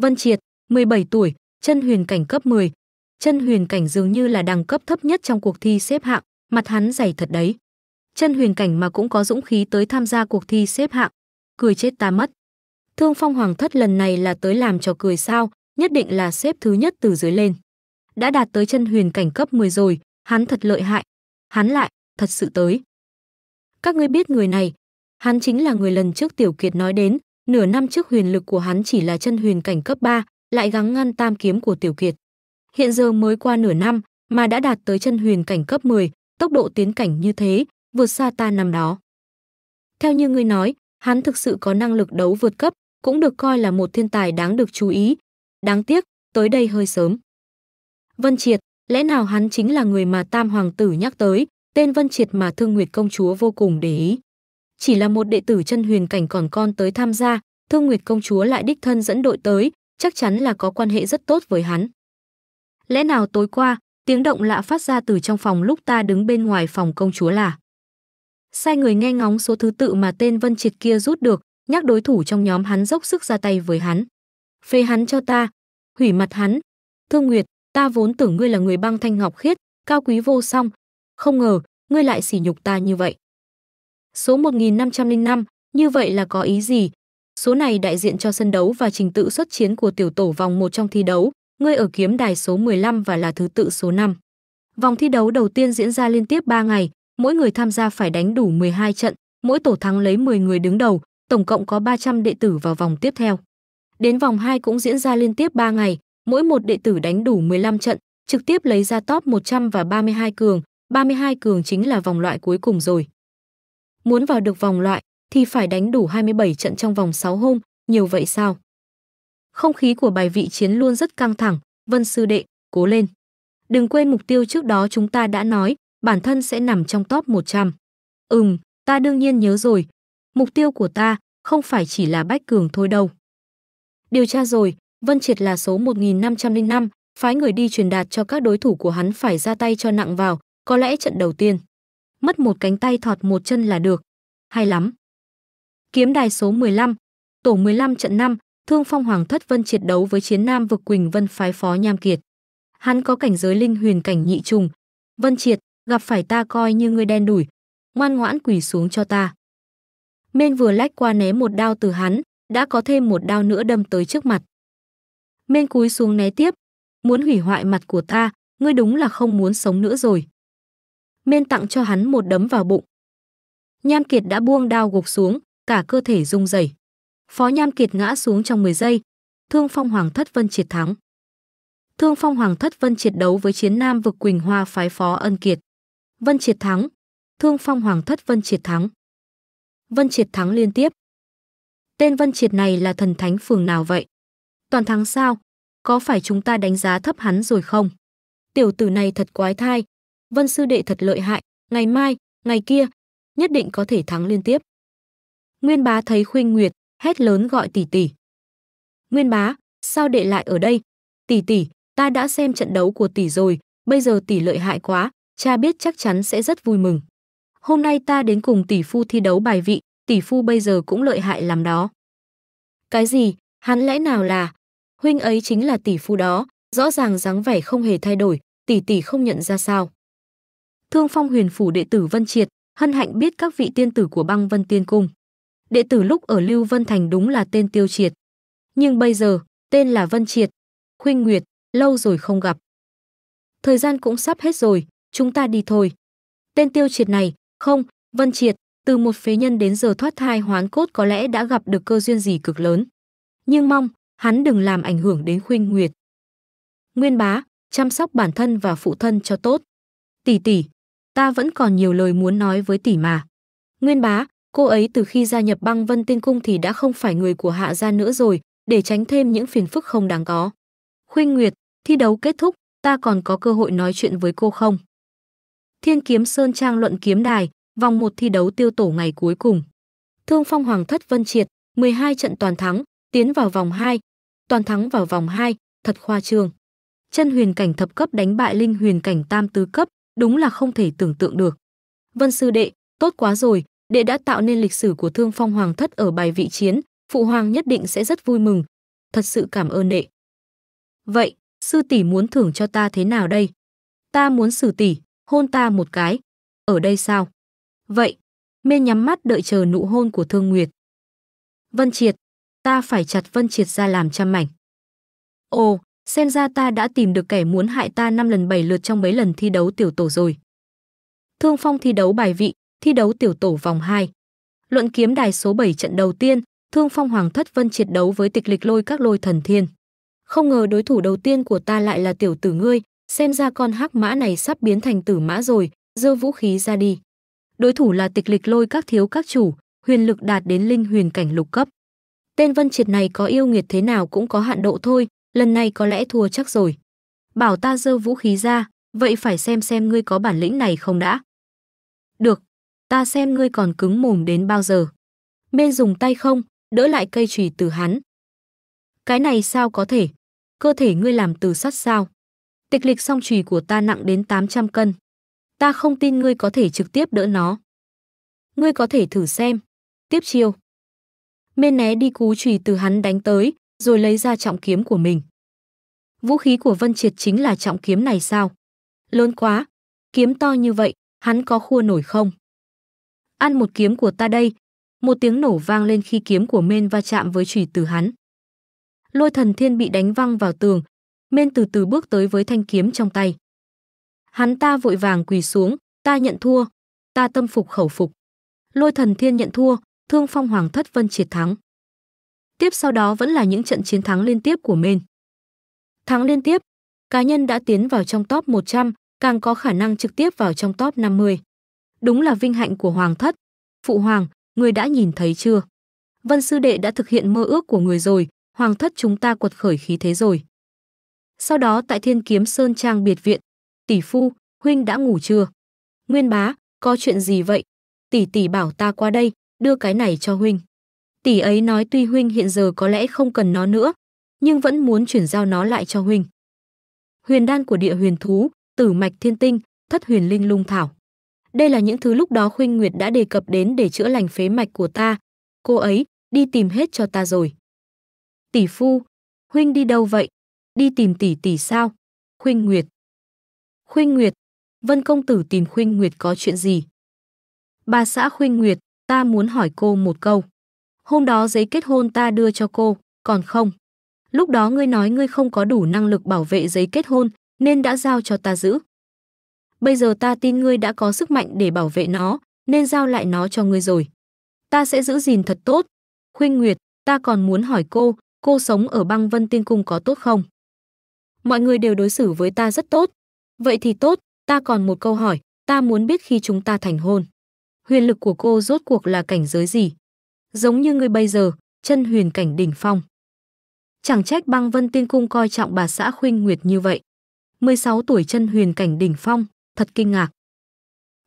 Vân Triệt, 17 tuổi, chân huyền cảnh cấp 10. Chân huyền cảnh dường như là đẳng cấp thấp nhất trong cuộc thi xếp hạng, mặt hắn dày thật đấy. Chân huyền cảnh mà cũng có dũng khí tới tham gia cuộc thi xếp hạng, cười chết ta mất. Thương Phong Hoàng thất lần này là tới làm trò cười sao, nhất định là xếp thứ nhất từ dưới lên. Đã đạt tới chân huyền cảnh cấp 10 rồi, hắn thật lợi hại. Hắn lại, thật sự tới. Các ngươi biết người này, hắn chính là người lần trước Tiểu Kiệt nói đến, Nửa năm trước huyền lực của hắn chỉ là chân huyền cảnh cấp 3, lại gắng ngăn tam kiếm của Tiểu Kiệt. Hiện giờ mới qua nửa năm mà đã đạt tới chân huyền cảnh cấp 10, tốc độ tiến cảnh như thế, vượt xa ta năm đó. Theo như ngươi nói, hắn thực sự có năng lực đấu vượt cấp, cũng được coi là một thiên tài đáng được chú ý. Đáng tiếc, tới đây hơi sớm. Vân Triệt, lẽ nào hắn chính là người mà Tam Hoàng tử nhắc tới, tên Vân Triệt mà Thương Nguyệt công chúa vô cùng để ý chỉ là một đệ tử chân huyền cảnh còn con tới tham gia, Thương Nguyệt công chúa lại đích thân dẫn đội tới, chắc chắn là có quan hệ rất tốt với hắn. Lẽ nào tối qua, tiếng động lạ phát ra từ trong phòng lúc ta đứng bên ngoài phòng công chúa là? Sai người nghe ngóng số thứ tự mà tên Vân Triệt kia rút được, nhắc đối thủ trong nhóm hắn dốc sức ra tay với hắn. Phê hắn cho ta, hủy mặt hắn. Thương Nguyệt, ta vốn tưởng ngươi là người băng thanh ngọc khiết, cao quý vô song, không ngờ ngươi lại sỉ nhục ta như vậy. Số 1505, như vậy là có ý gì? Số này đại diện cho sân đấu và trình tự xuất chiến của tiểu tổ vòng 1 trong thi đấu, ngươi ở kiếm đài số 15 và là thứ tự số 5. Vòng thi đấu đầu tiên diễn ra liên tiếp 3 ngày, mỗi người tham gia phải đánh đủ 12 trận, mỗi tổ thắng lấy 10 người đứng đầu, tổng cộng có 300 đệ tử vào vòng tiếp theo. Đến vòng 2 cũng diễn ra liên tiếp 3 ngày, mỗi một đệ tử đánh đủ 15 trận, trực tiếp lấy ra top 100 và 32 cường, 32 cường chính là vòng loại cuối cùng rồi. Muốn vào được vòng loại thì phải đánh đủ 27 trận trong vòng 6 hôm, nhiều vậy sao? Không khí của bài vị chiến luôn rất căng thẳng, Vân sư đệ, cố lên. Đừng quên mục tiêu trước đó chúng ta đã nói, bản thân sẽ nằm trong top 100. Ừm, ta đương nhiên nhớ rồi. Mục tiêu của ta không phải chỉ là bách cường thôi đâu. Điều tra rồi, Vân Triệt là số 1505, phái người đi truyền đạt cho các đối thủ của hắn phải ra tay cho nặng vào, có lẽ trận đầu tiên mất một cánh tay thọt một chân là được. Hay lắm. Kiếm đài số 15, tổ 15 trận 5, Thương Phong Hoàng Thất Vân triệt đấu với Chiến Nam vực Quỳnh Vân phái phó Nham Kiệt. Hắn có cảnh giới linh huyền cảnh nhị trùng. Vân Triệt, gặp phải ta coi như người đen đủi, ngoan ngoãn quỳ xuống cho ta. Mên vừa lách qua né một đao từ hắn, đã có thêm một đao nữa đâm tới trước mặt. Mên cúi xuống né tiếp, muốn hủy hoại mặt của ta, ngươi đúng là không muốn sống nữa rồi. Miên tặng cho hắn một đấm vào bụng. Nham Kiệt đã buông đao gục xuống, cả cơ thể rung rẩy. Phó Nham Kiệt ngã xuống trong 10 giây. Thương Phong Hoàng Thất Vân triệt thắng. Thương Phong Hoàng Thất Vân triệt đấu với chiến nam vực Quỳnh Hoa phái Phó Ân Kiệt. Vân triệt thắng. Thương Phong Hoàng Thất Vân triệt thắng. Vân triệt thắng liên tiếp. Tên Vân triệt này là thần thánh phường nào vậy? Toàn thắng sao? Có phải chúng ta đánh giá thấp hắn rồi không? Tiểu tử này thật quái thai, Vân sư đệ thật lợi hại, ngày mai, ngày kia, nhất định có thể thắng liên tiếp. Nguyên bá thấy Khuynh Nguyệt, hét lớn gọi tỷ tỷ. Nguyên bá, sao đệ lại ở đây? Tỷ tỷ, ta đã xem trận đấu của tỷ rồi, bây giờ tỷ lợi hại quá, cha biết chắc chắn sẽ rất vui mừng. Hôm nay ta đến cùng tỷ phu thi đấu bài vị, tỷ phu bây giờ cũng lợi hại làm đó. Cái gì, hắn lẽ nào là, huynh ấy chính là tỷ phu đó, rõ ràng dáng vẻ không hề thay đổi, tỷ tỷ không nhận ra sao thương phong huyền phủ đệ tử Vân Triệt, hân hạnh biết các vị tiên tử của băng Vân Tiên Cung. Đệ tử lúc ở Lưu Vân Thành đúng là tên Tiêu Triệt. Nhưng bây giờ, tên là Vân Triệt. Khuynh Nguyệt, lâu rồi không gặp. Thời gian cũng sắp hết rồi, chúng ta đi thôi. Tên Tiêu Triệt này, không, Vân Triệt, từ một phế nhân đến giờ thoát thai hoán cốt có lẽ đã gặp được cơ duyên gì cực lớn. Nhưng mong, hắn đừng làm ảnh hưởng đến Khuynh Nguyệt. Nguyên bá, chăm sóc bản thân và phụ thân cho tốt. Tỷ tỷ, ta vẫn còn nhiều lời muốn nói với tỷ mà. Nguyên bá, cô ấy từ khi gia nhập băng vân tiên cung thì đã không phải người của hạ gia nữa rồi, để tránh thêm những phiền phức không đáng có. Khuynh Nguyệt, thi đấu kết thúc, ta còn có cơ hội nói chuyện với cô không? Thiên Kiếm Sơn Trang luận kiếm đài, vòng một thi đấu tiêu tổ ngày cuối cùng. Thương Phong Hoàng thất Vân Triệt, 12 trận toàn thắng, tiến vào vòng 2, toàn thắng vào vòng 2, thật khoa trương. Chân huyền cảnh thập cấp đánh bại linh huyền cảnh tam tứ cấp, đúng là không thể tưởng tượng được. Vân sư đệ, tốt quá rồi, đệ đã tạo nên lịch sử của Thương Phong Hoàng thất ở bài vị chiến, phụ hoàng nhất định sẽ rất vui mừng. Thật sự cảm ơn đệ. Vậy, sư tỷ muốn thưởng cho ta thế nào đây? Ta muốn sư tỷ, hôn ta một cái. Ở đây sao? Vậy, mê nhắm mắt đợi chờ nụ hôn của Thương Nguyệt. Vân Triệt, ta phải chặt Vân Triệt ra làm trăm mảnh. Ồ, Xem ra ta đã tìm được kẻ muốn hại ta năm lần bảy lượt trong mấy lần thi đấu tiểu tổ rồi. Thương Phong thi đấu bài vị, thi đấu tiểu tổ vòng 2. Luận kiếm đài số 7 trận đầu tiên, Thương Phong Hoàng Thất Vân triệt đấu với tịch lịch lôi các lôi thần thiên. Không ngờ đối thủ đầu tiên của ta lại là tiểu tử ngươi, xem ra con hắc mã này sắp biến thành tử mã rồi, Dơ vũ khí ra đi. Đối thủ là tịch lịch lôi các thiếu các chủ, huyền lực đạt đến linh huyền cảnh lục cấp. Tên Vân Triệt này có yêu nghiệt thế nào cũng có hạn độ thôi, lần này có lẽ thua chắc rồi. Bảo ta dơ vũ khí ra, vậy phải xem xem ngươi có bản lĩnh này không đã. Được, ta xem ngươi còn cứng mồm đến bao giờ. Bên dùng tay không, đỡ lại cây chùy từ hắn. Cái này sao có thể? Cơ thể ngươi làm từ sắt sao? Tịch lịch song chùy của ta nặng đến 800 cân. Ta không tin ngươi có thể trực tiếp đỡ nó. Ngươi có thể thử xem. Tiếp chiêu. Mên né đi cú chùy từ hắn đánh tới, rồi lấy ra trọng kiếm của mình. Vũ khí của Vân Triệt chính là trọng kiếm này sao? Lớn quá, kiếm to như vậy, hắn có khua nổi không? Ăn một kiếm của ta đây, một tiếng nổ vang lên khi kiếm của Mên va chạm với chùy từ hắn. Lôi thần thiên bị đánh văng vào tường, Mên từ từ bước tới với thanh kiếm trong tay. Hắn ta vội vàng quỳ xuống, ta nhận thua, ta tâm phục khẩu phục. Lôi thần thiên nhận thua, thương phong hoàng thất Vân Triệt thắng. Tiếp sau đó vẫn là những trận chiến thắng liên tiếp của Maine. Thắng liên tiếp, cá nhân đã tiến vào trong top 100, càng có khả năng trực tiếp vào trong top 50. Đúng là vinh hạnh của Hoàng Thất. Phụ Hoàng, người đã nhìn thấy chưa? Vân Sư Đệ đã thực hiện mơ ước của người rồi, Hoàng Thất chúng ta quật khởi khí thế rồi. Sau đó tại Thiên Kiếm Sơn Trang biệt viện, tỷ phu, huynh đã ngủ chưa? Nguyên bá, có chuyện gì vậy? Tỷ tỷ bảo ta qua đây, đưa cái này cho huynh. Tỷ ấy nói tuy huynh hiện giờ có lẽ không cần nó nữa, nhưng vẫn muốn chuyển giao nó lại cho huynh. Huyền đan của địa huyền thú, tử mạch thiên tinh, thất huyền linh lung thảo. Đây là những thứ lúc đó huynh Nguyệt đã đề cập đến để chữa lành phế mạch của ta. Cô ấy, đi tìm hết cho ta rồi. Tỷ phu, huynh đi đâu vậy? Đi tìm tỷ tỷ sao? Huynh Nguyệt. Huynh Nguyệt, Vân công tử tìm Huynh Nguyệt có chuyện gì? Bà xã Huynh Nguyệt, ta muốn hỏi cô một câu. Hôm đó giấy kết hôn ta đưa cho cô, còn không. Lúc đó ngươi nói ngươi không có đủ năng lực bảo vệ giấy kết hôn, nên đã giao cho ta giữ. Bây giờ ta tin ngươi đã có sức mạnh để bảo vệ nó, nên giao lại nó cho ngươi rồi. Ta sẽ giữ gìn thật tốt. Khuyên Nguyệt, ta còn muốn hỏi cô, cô sống ở băng vân tiên cung có tốt không? Mọi người đều đối xử với ta rất tốt. Vậy thì tốt, ta còn một câu hỏi, ta muốn biết khi chúng ta thành hôn. Huyền lực của cô rốt cuộc là cảnh giới gì? giống như ngươi bây giờ, chân huyền cảnh đỉnh phong. Chẳng trách băng vân tiên cung coi trọng bà xã khuyên nguyệt như vậy. 16 tuổi chân huyền cảnh đỉnh phong, thật kinh ngạc.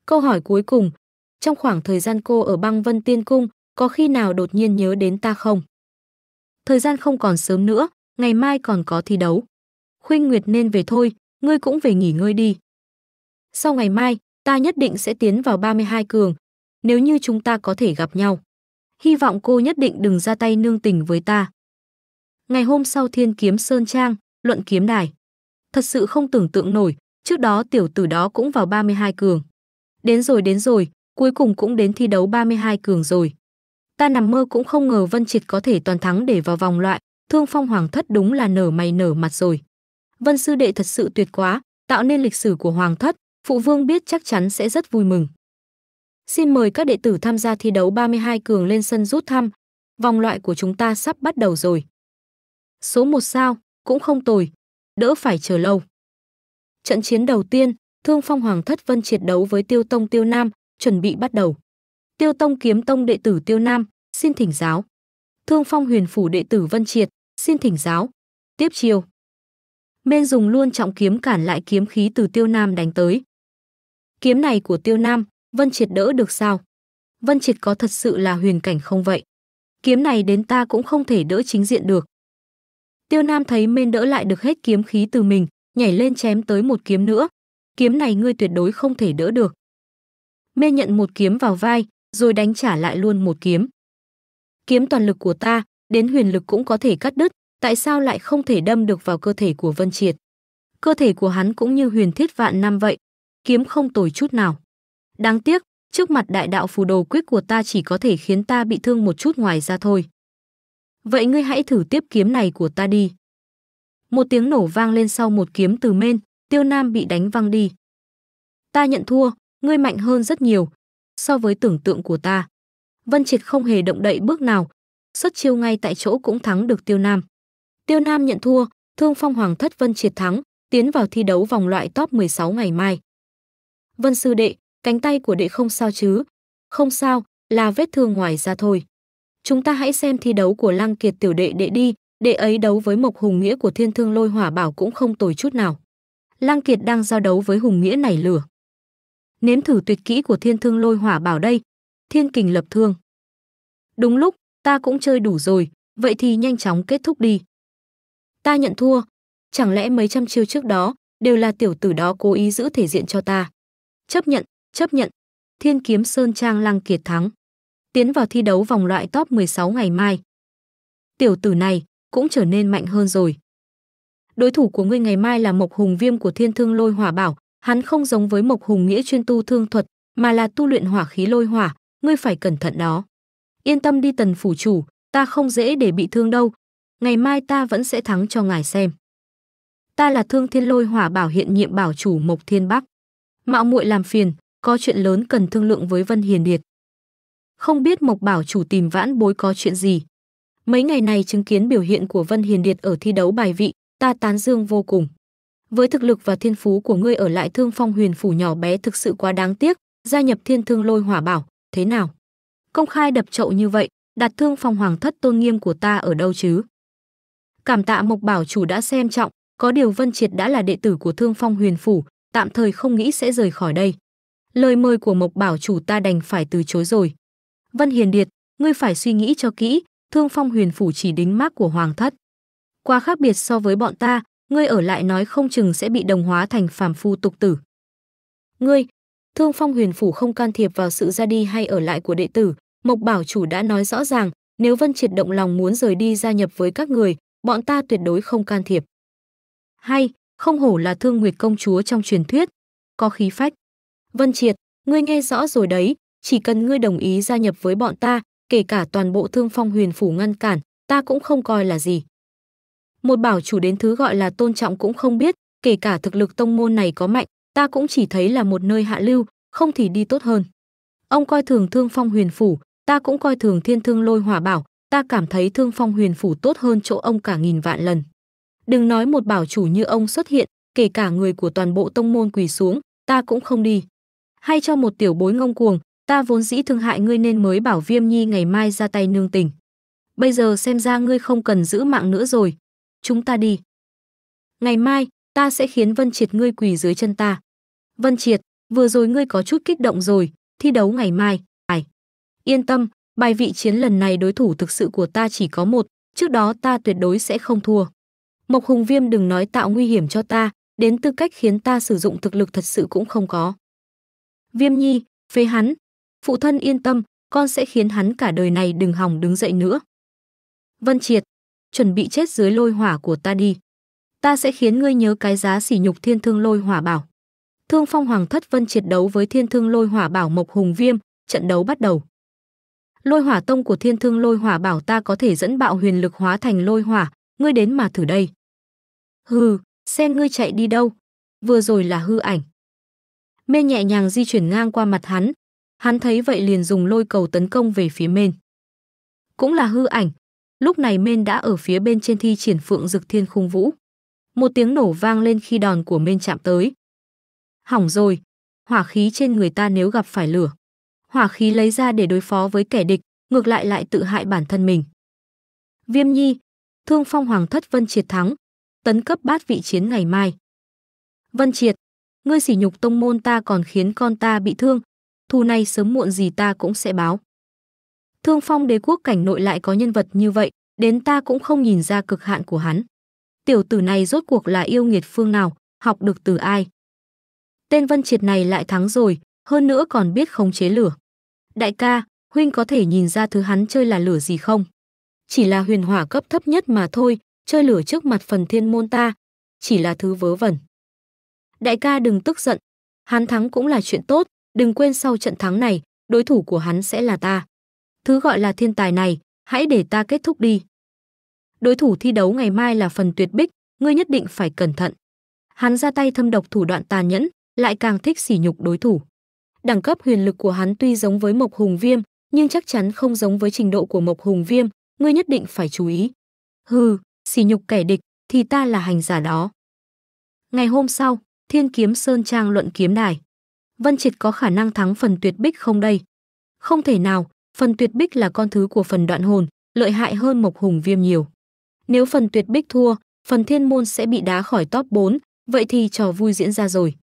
Câu hỏi cuối cùng, trong khoảng thời gian cô ở băng vân tiên cung, có khi nào đột nhiên nhớ đến ta không? Thời gian không còn sớm nữa, ngày mai còn có thi đấu. Khuynh Nguyệt nên về thôi, ngươi cũng về nghỉ ngơi đi. Sau ngày mai, ta nhất định sẽ tiến vào 32 cường, nếu như chúng ta có thể gặp nhau hy vọng cô nhất định đừng ra tay nương tình với ta. Ngày hôm sau Thiên Kiếm Sơn Trang, luận kiếm đài. Thật sự không tưởng tượng nổi, trước đó tiểu tử đó cũng vào 32 cường. Đến rồi đến rồi, cuối cùng cũng đến thi đấu 32 cường rồi. Ta nằm mơ cũng không ngờ Vân Triệt có thể toàn thắng để vào vòng loại, Thương Phong Hoàng Thất đúng là nở mày nở mặt rồi. Vân sư đệ thật sự tuyệt quá, tạo nên lịch sử của Hoàng Thất, phụ vương biết chắc chắn sẽ rất vui mừng. Xin mời các đệ tử tham gia thi đấu 32 cường lên sân rút thăm. Vòng loại của chúng ta sắp bắt đầu rồi. Số 1 sao, cũng không tồi, đỡ phải chờ lâu. Trận chiến đầu tiên, Thương Phong Hoàng Thất Vân triệt đấu với Tiêu Tông Tiêu Nam, chuẩn bị bắt đầu. Tiêu Tông Kiếm Tông đệ tử Tiêu Nam, xin thỉnh giáo. Thương Phong Huyền Phủ đệ tử Vân Triệt, xin thỉnh giáo. Tiếp chiêu. Bên dùng luôn trọng kiếm cản lại kiếm khí từ Tiêu Nam đánh tới. Kiếm này của Tiêu Nam, Vân Triệt đỡ được sao? Vân Triệt có thật sự là huyền cảnh không vậy? Kiếm này đến ta cũng không thể đỡ chính diện được. Tiêu Nam thấy men đỡ lại được hết kiếm khí từ mình, nhảy lên chém tới một kiếm nữa. Kiếm này ngươi tuyệt đối không thể đỡ được. Mê nhận một kiếm vào vai, rồi đánh trả lại luôn một kiếm. Kiếm toàn lực của ta, đến huyền lực cũng có thể cắt đứt, tại sao lại không thể đâm được vào cơ thể của Vân Triệt? Cơ thể của hắn cũng như huyền thiết vạn năm vậy, kiếm không tồi chút nào. Đáng tiếc, trước mặt đại đạo phù đồ quyết của ta chỉ có thể khiến ta bị thương một chút ngoài ra thôi. Vậy ngươi hãy thử tiếp kiếm này của ta đi. Một tiếng nổ vang lên sau một kiếm từ men, tiêu nam bị đánh văng đi. Ta nhận thua, ngươi mạnh hơn rất nhiều, so với tưởng tượng của ta. Vân Triệt không hề động đậy bước nào, xuất chiêu ngay tại chỗ cũng thắng được tiêu nam. Tiêu nam nhận thua, thương phong hoàng thất Vân Triệt thắng, tiến vào thi đấu vòng loại top 16 ngày mai. Vân Sư Đệ, Cánh tay của đệ không sao chứ? Không sao, là vết thương ngoài da thôi. Chúng ta hãy xem thi đấu của Lăng Kiệt tiểu đệ đệ đi, đệ ấy đấu với Mộc Hùng Nghĩa của Thiên Thương Lôi Hỏa Bảo cũng không tồi chút nào. Lăng Kiệt đang giao đấu với Hùng Nghĩa này lửa. Nếm thử tuyệt kỹ của Thiên Thương Lôi Hỏa Bảo đây, Thiên Kình Lập Thương. Đúng lúc, ta cũng chơi đủ rồi, vậy thì nhanh chóng kết thúc đi. Ta nhận thua, chẳng lẽ mấy trăm chiêu trước đó đều là tiểu tử đó cố ý giữ thể diện cho ta. Chấp nhận, chấp nhận. Thiên Kiếm Sơn Trang Lăng Kiệt thắng. Tiến vào thi đấu vòng loại top 16 ngày mai. Tiểu tử này cũng trở nên mạnh hơn rồi. Đối thủ của ngươi ngày mai là Mộc Hùng Viêm của Thiên Thương Lôi Hỏa Bảo, hắn không giống với Mộc Hùng Nghĩa chuyên tu thương thuật, mà là tu luyện hỏa khí lôi hỏa, ngươi phải cẩn thận đó. Yên tâm đi Tần phủ chủ, ta không dễ để bị thương đâu, ngày mai ta vẫn sẽ thắng cho ngài xem. Ta là Thương Thiên Lôi Hỏa Bảo hiện nhiệm bảo chủ Mộc Thiên Bắc. Mạo muội làm phiền, có chuyện lớn cần thương lượng với Vân Hiền Điệt. Không biết Mộc Bảo chủ tìm vãn bối có chuyện gì. Mấy ngày này chứng kiến biểu hiện của Vân Hiền Điệt ở thi đấu bài vị, ta tán dương vô cùng. Với thực lực và thiên phú của ngươi ở lại thương phong huyền phủ nhỏ bé thực sự quá đáng tiếc, gia nhập thiên thương lôi hỏa bảo, thế nào? Công khai đập chậu như vậy, đặt thương phong hoàng thất tôn nghiêm của ta ở đâu chứ? Cảm tạ Mộc Bảo chủ đã xem trọng, có điều Vân Triệt đã là đệ tử của thương phong huyền phủ, tạm thời không nghĩ sẽ rời khỏi đây lời mời của Mộc Bảo chủ ta đành phải từ chối rồi. Vân Hiền Điệt, ngươi phải suy nghĩ cho kỹ, Thương Phong Huyền phủ chỉ đính mác của hoàng thất. Quá khác biệt so với bọn ta, ngươi ở lại nói không chừng sẽ bị đồng hóa thành phàm phu tục tử. Ngươi, Thương Phong Huyền phủ không can thiệp vào sự ra đi hay ở lại của đệ tử, Mộc Bảo chủ đã nói rõ ràng, nếu Vân Triệt động lòng muốn rời đi gia nhập với các người, bọn ta tuyệt đối không can thiệp. Hay, không hổ là Thương Nguyệt công chúa trong truyền thuyết, có khí phách. Vân Triệt, ngươi nghe rõ rồi đấy, chỉ cần ngươi đồng ý gia nhập với bọn ta, kể cả toàn bộ thương phong huyền phủ ngăn cản, ta cũng không coi là gì. Một bảo chủ đến thứ gọi là tôn trọng cũng không biết, kể cả thực lực tông môn này có mạnh, ta cũng chỉ thấy là một nơi hạ lưu, không thì đi tốt hơn. Ông coi thường thương phong huyền phủ, ta cũng coi thường thiên thương lôi hỏa bảo, ta cảm thấy thương phong huyền phủ tốt hơn chỗ ông cả nghìn vạn lần. Đừng nói một bảo chủ như ông xuất hiện, kể cả người của toàn bộ tông môn quỳ xuống, ta cũng không đi hay cho một tiểu bối ngông cuồng, ta vốn dĩ thương hại ngươi nên mới bảo Viêm Nhi ngày mai ra tay nương tình. Bây giờ xem ra ngươi không cần giữ mạng nữa rồi. Chúng ta đi. Ngày mai, ta sẽ khiến Vân Triệt ngươi quỳ dưới chân ta. Vân Triệt, vừa rồi ngươi có chút kích động rồi, thi đấu ngày mai, ải. Yên tâm, bài vị chiến lần này đối thủ thực sự của ta chỉ có một, trước đó ta tuyệt đối sẽ không thua. Mộc Hùng Viêm đừng nói tạo nguy hiểm cho ta, đến tư cách khiến ta sử dụng thực lực thật sự cũng không có. Viêm Nhi, phê hắn. Phụ thân yên tâm, con sẽ khiến hắn cả đời này đừng hỏng đứng dậy nữa. Vân Triệt, chuẩn bị chết dưới lôi hỏa của ta đi. Ta sẽ khiến ngươi nhớ cái giá sỉ nhục thiên thương lôi hỏa bảo. Thương phong hoàng thất Vân Triệt đấu với thiên thương lôi hỏa bảo Mộc Hùng Viêm, trận đấu bắt đầu. Lôi hỏa tông của thiên thương lôi hỏa bảo ta có thể dẫn bạo huyền lực hóa thành lôi hỏa, ngươi đến mà thử đây. Hừ, xem ngươi chạy đi đâu. Vừa rồi là hư ảnh. Mên nhẹ nhàng di chuyển ngang qua mặt hắn. Hắn thấy vậy liền dùng lôi cầu tấn công về phía Mên. Cũng là hư ảnh. Lúc này Mên đã ở phía bên trên thi triển phượng dực thiên khung vũ. Một tiếng nổ vang lên khi đòn của Mên chạm tới. Hỏng rồi. Hỏa khí trên người ta nếu gặp phải lửa. Hỏa khí lấy ra để đối phó với kẻ địch, ngược lại lại tự hại bản thân mình. Viêm nhi, thương phong hoàng thất Vân Triệt thắng, tấn cấp bát vị chiến ngày mai. Vân Triệt, Ngươi sỉ nhục tông môn ta còn khiến con ta bị thương, thù này sớm muộn gì ta cũng sẽ báo. Thương phong đế quốc cảnh nội lại có nhân vật như vậy, đến ta cũng không nhìn ra cực hạn của hắn. Tiểu tử này rốt cuộc là yêu nghiệt phương nào, học được từ ai. Tên Vân Triệt này lại thắng rồi, hơn nữa còn biết khống chế lửa. Đại ca, huynh có thể nhìn ra thứ hắn chơi là lửa gì không? Chỉ là huyền hỏa cấp thấp nhất mà thôi, chơi lửa trước mặt phần thiên môn ta, chỉ là thứ vớ vẩn. Đại ca đừng tức giận, hắn thắng cũng là chuyện tốt, đừng quên sau trận thắng này, đối thủ của hắn sẽ là ta. Thứ gọi là thiên tài này, hãy để ta kết thúc đi. Đối thủ thi đấu ngày mai là phần tuyệt bích, ngươi nhất định phải cẩn thận. Hắn ra tay thâm độc thủ đoạn tàn nhẫn, lại càng thích sỉ nhục đối thủ. Đẳng cấp huyền lực của hắn tuy giống với Mộc Hùng Viêm, nhưng chắc chắn không giống với trình độ của Mộc Hùng Viêm, ngươi nhất định phải chú ý. Hừ, sỉ nhục kẻ địch thì ta là hành giả đó. Ngày hôm sau, Thiên Kiếm Sơn Trang luận kiếm đài. Vân Triệt có khả năng thắng phần tuyệt bích không đây? Không thể nào, phần tuyệt bích là con thứ của phần đoạn hồn, lợi hại hơn Mộc Hùng Viêm nhiều. Nếu phần tuyệt bích thua, phần thiên môn sẽ bị đá khỏi top 4, vậy thì trò vui diễn ra rồi.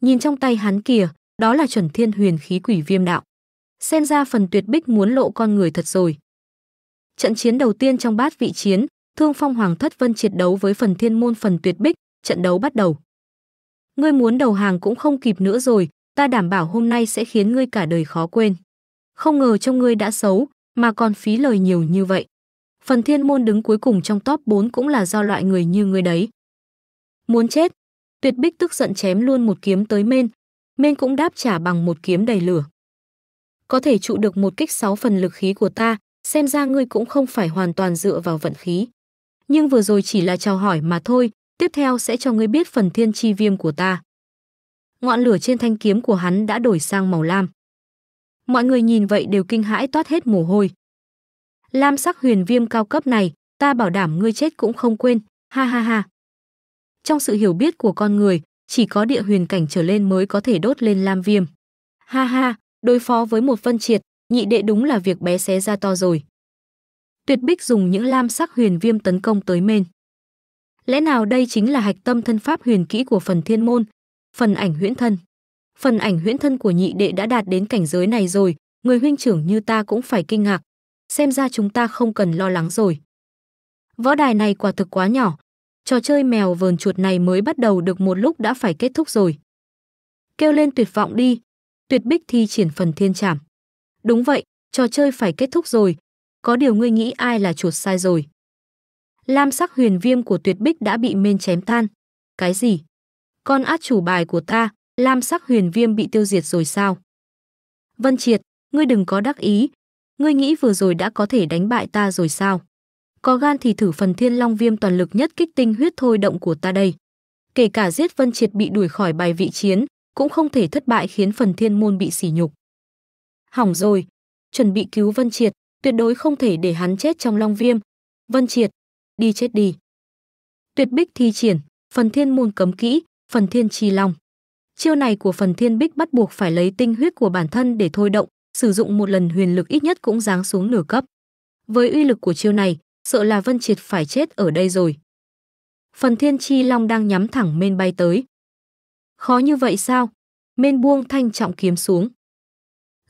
Nhìn trong tay hắn kìa, đó là chuẩn thiên huyền khí quỷ viêm đạo. Xem ra phần tuyệt bích muốn lộ con người thật rồi. Trận chiến đầu tiên trong bát vị chiến, Thương Phong Hoàng Thất Vân triệt đấu với phần thiên môn phần tuyệt bích, trận đấu bắt đầu ngươi muốn đầu hàng cũng không kịp nữa rồi, ta đảm bảo hôm nay sẽ khiến ngươi cả đời khó quên. Không ngờ trong ngươi đã xấu, mà còn phí lời nhiều như vậy. Phần thiên môn đứng cuối cùng trong top 4 cũng là do loại người như ngươi đấy. Muốn chết, tuyệt bích tức giận chém luôn một kiếm tới mên, mên cũng đáp trả bằng một kiếm đầy lửa. Có thể trụ được một kích 6 phần lực khí của ta, xem ra ngươi cũng không phải hoàn toàn dựa vào vận khí. Nhưng vừa rồi chỉ là chào hỏi mà thôi, Tiếp theo sẽ cho ngươi biết phần thiên chi viêm của ta. Ngọn lửa trên thanh kiếm của hắn đã đổi sang màu lam. Mọi người nhìn vậy đều kinh hãi toát hết mồ hôi. Lam sắc huyền viêm cao cấp này, ta bảo đảm ngươi chết cũng không quên, ha ha ha. Trong sự hiểu biết của con người, chỉ có địa huyền cảnh trở lên mới có thể đốt lên lam viêm. Ha ha, đối phó với một phân triệt, nhị đệ đúng là việc bé xé ra to rồi. Tuyệt bích dùng những lam sắc huyền viêm tấn công tới mên. Lẽ nào đây chính là hạch tâm thân pháp huyền kỹ của phần thiên môn, phần ảnh huyễn thân. Phần ảnh huyễn thân của nhị đệ đã đạt đến cảnh giới này rồi, người huynh trưởng như ta cũng phải kinh ngạc. Xem ra chúng ta không cần lo lắng rồi. Võ đài này quả thực quá nhỏ, trò chơi mèo vờn chuột này mới bắt đầu được một lúc đã phải kết thúc rồi. Kêu lên tuyệt vọng đi, tuyệt bích thi triển phần thiên trảm. Đúng vậy, trò chơi phải kết thúc rồi, có điều ngươi nghĩ ai là chuột sai rồi lam sắc huyền viêm của tuyệt bích đã bị mên chém tan. Cái gì? Con át chủ bài của ta, lam sắc huyền viêm bị tiêu diệt rồi sao? Vân Triệt, ngươi đừng có đắc ý. Ngươi nghĩ vừa rồi đã có thể đánh bại ta rồi sao? Có gan thì thử phần thiên long viêm toàn lực nhất kích tinh huyết thôi động của ta đây. Kể cả giết Vân Triệt bị đuổi khỏi bài vị chiến, cũng không thể thất bại khiến phần thiên môn bị sỉ nhục. Hỏng rồi, chuẩn bị cứu Vân Triệt, tuyệt đối không thể để hắn chết trong long viêm. Vân Triệt, đi chết đi. Tuyệt bích thi triển, phần thiên môn cấm kỹ, phần thiên chi long. Chiêu này của phần thiên bích bắt buộc phải lấy tinh huyết của bản thân để thôi động, sử dụng một lần huyền lực ít nhất cũng giáng xuống nửa cấp. Với uy lực của chiêu này, sợ là Vân Triệt phải chết ở đây rồi. Phần thiên chi long đang nhắm thẳng mên bay tới. Khó như vậy sao? Mên buông thanh trọng kiếm xuống.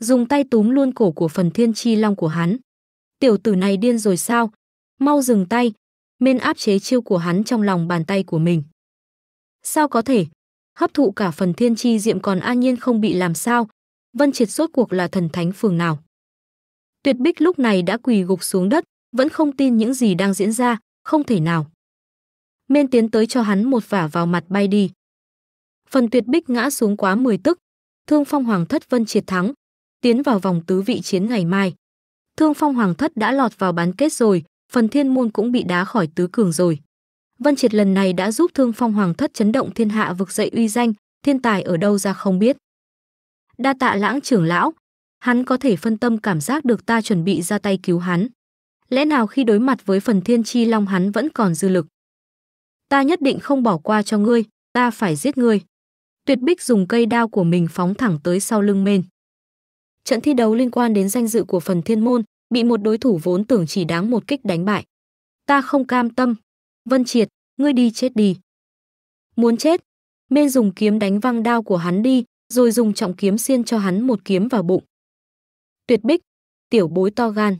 Dùng tay túm luôn cổ của phần thiên chi long của hắn. Tiểu tử này điên rồi sao? Mau dừng tay, Mên áp chế chiêu của hắn trong lòng bàn tay của mình. Sao có thể? Hấp thụ cả phần thiên chi diệm còn an nhiên không bị làm sao? Vân Triệt rốt cuộc là thần thánh phường nào? Tuyệt bích lúc này đã quỳ gục xuống đất, vẫn không tin những gì đang diễn ra, không thể nào. Mên tiến tới cho hắn một vả vào mặt bay đi. Phần tuyệt bích ngã xuống quá 10 tức. Thương phong hoàng thất Vân Triệt thắng, tiến vào vòng tứ vị chiến ngày mai. Thương phong hoàng thất đã lọt vào bán kết rồi, phần thiên môn cũng bị đá khỏi tứ cường rồi. Vân Triệt lần này đã giúp Thương Phong Hoàng thất chấn động thiên hạ vực dậy uy danh, thiên tài ở đâu ra không biết. Đa tạ lãng trưởng lão, hắn có thể phân tâm cảm giác được ta chuẩn bị ra tay cứu hắn. Lẽ nào khi đối mặt với phần thiên chi long hắn vẫn còn dư lực? Ta nhất định không bỏ qua cho ngươi, ta phải giết ngươi. Tuyệt bích dùng cây đao của mình phóng thẳng tới sau lưng men. Trận thi đấu liên quan đến danh dự của phần thiên môn, bị một đối thủ vốn tưởng chỉ đáng một kích đánh bại. Ta không cam tâm. Vân Triệt, ngươi đi chết đi. Muốn chết? Mên dùng kiếm đánh văng đao của hắn đi, rồi dùng trọng kiếm xiên cho hắn một kiếm vào bụng. Tuyệt bích, tiểu bối to gan.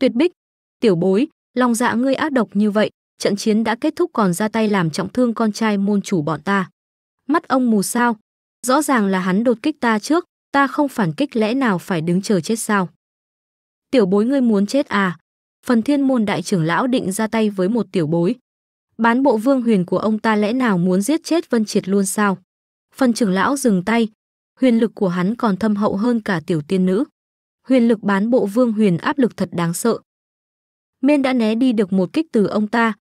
Tuyệt bích, tiểu bối, lòng dạ ngươi ác độc như vậy, trận chiến đã kết thúc còn ra tay làm trọng thương con trai môn chủ bọn ta. Mắt ông mù sao? Rõ ràng là hắn đột kích ta trước, ta không phản kích lẽ nào phải đứng chờ chết sao? Tiểu bối ngươi muốn chết à? Phần thiên môn đại trưởng lão định ra tay với một tiểu bối. Bán bộ vương huyền của ông ta lẽ nào muốn giết chết Vân Triệt luôn sao? Phần trưởng lão dừng tay. Huyền lực của hắn còn thâm hậu hơn cả tiểu tiên nữ. Huyền lực bán bộ vương huyền áp lực thật đáng sợ. Miên đã né đi được một kích từ ông ta.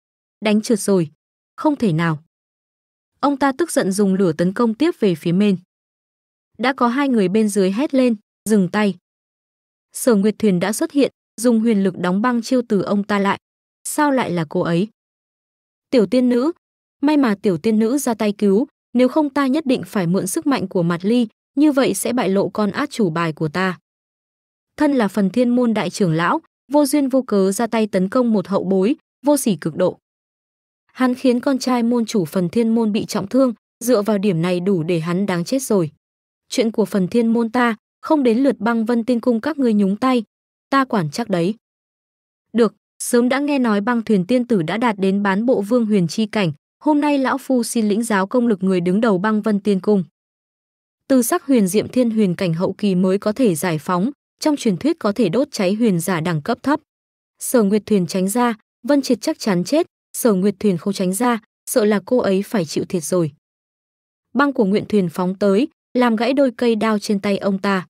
Đánh trượt rồi. Không thể nào. Ông ta tức giận dùng lửa tấn công tiếp về phía Miên. Đã có hai người bên dưới hét lên, dừng tay. Sở Nguyệt Thuyền đã xuất hiện, dùng huyền lực đóng băng chiêu từ ông ta lại. Sao lại là cô ấy? Tiểu tiên nữ, may mà tiểu tiên nữ ra tay cứu, nếu không ta nhất định phải mượn sức mạnh của mặt ly, như vậy sẽ bại lộ con át chủ bài của ta. Thân là phần thiên môn đại trưởng lão, vô duyên vô cớ ra tay tấn công một hậu bối, vô sỉ cực độ. Hắn khiến con trai môn chủ phần thiên môn bị trọng thương, dựa vào điểm này đủ để hắn đáng chết rồi. Chuyện của phần thiên môn ta, không đến lượt băng vân tiên cung các ngươi nhúng tay, ta quản chắc đấy. Được, sớm đã nghe nói băng thuyền tiên tử đã đạt đến bán bộ vương huyền chi cảnh, hôm nay lão phu xin lĩnh giáo công lực người đứng đầu băng vân tiên cung. Từ sắc huyền diệm thiên huyền cảnh hậu kỳ mới có thể giải phóng, trong truyền thuyết có thể đốt cháy huyền giả đẳng cấp thấp. Sở Nguyệt Thuyền tránh ra, Vân Triệt chắc chắn chết, Sở Nguyệt Thuyền không tránh ra, sợ là cô ấy phải chịu thiệt rồi. Băng của Nguyện Thuyền phóng tới, làm gãy đôi cây đao trên tay ông ta.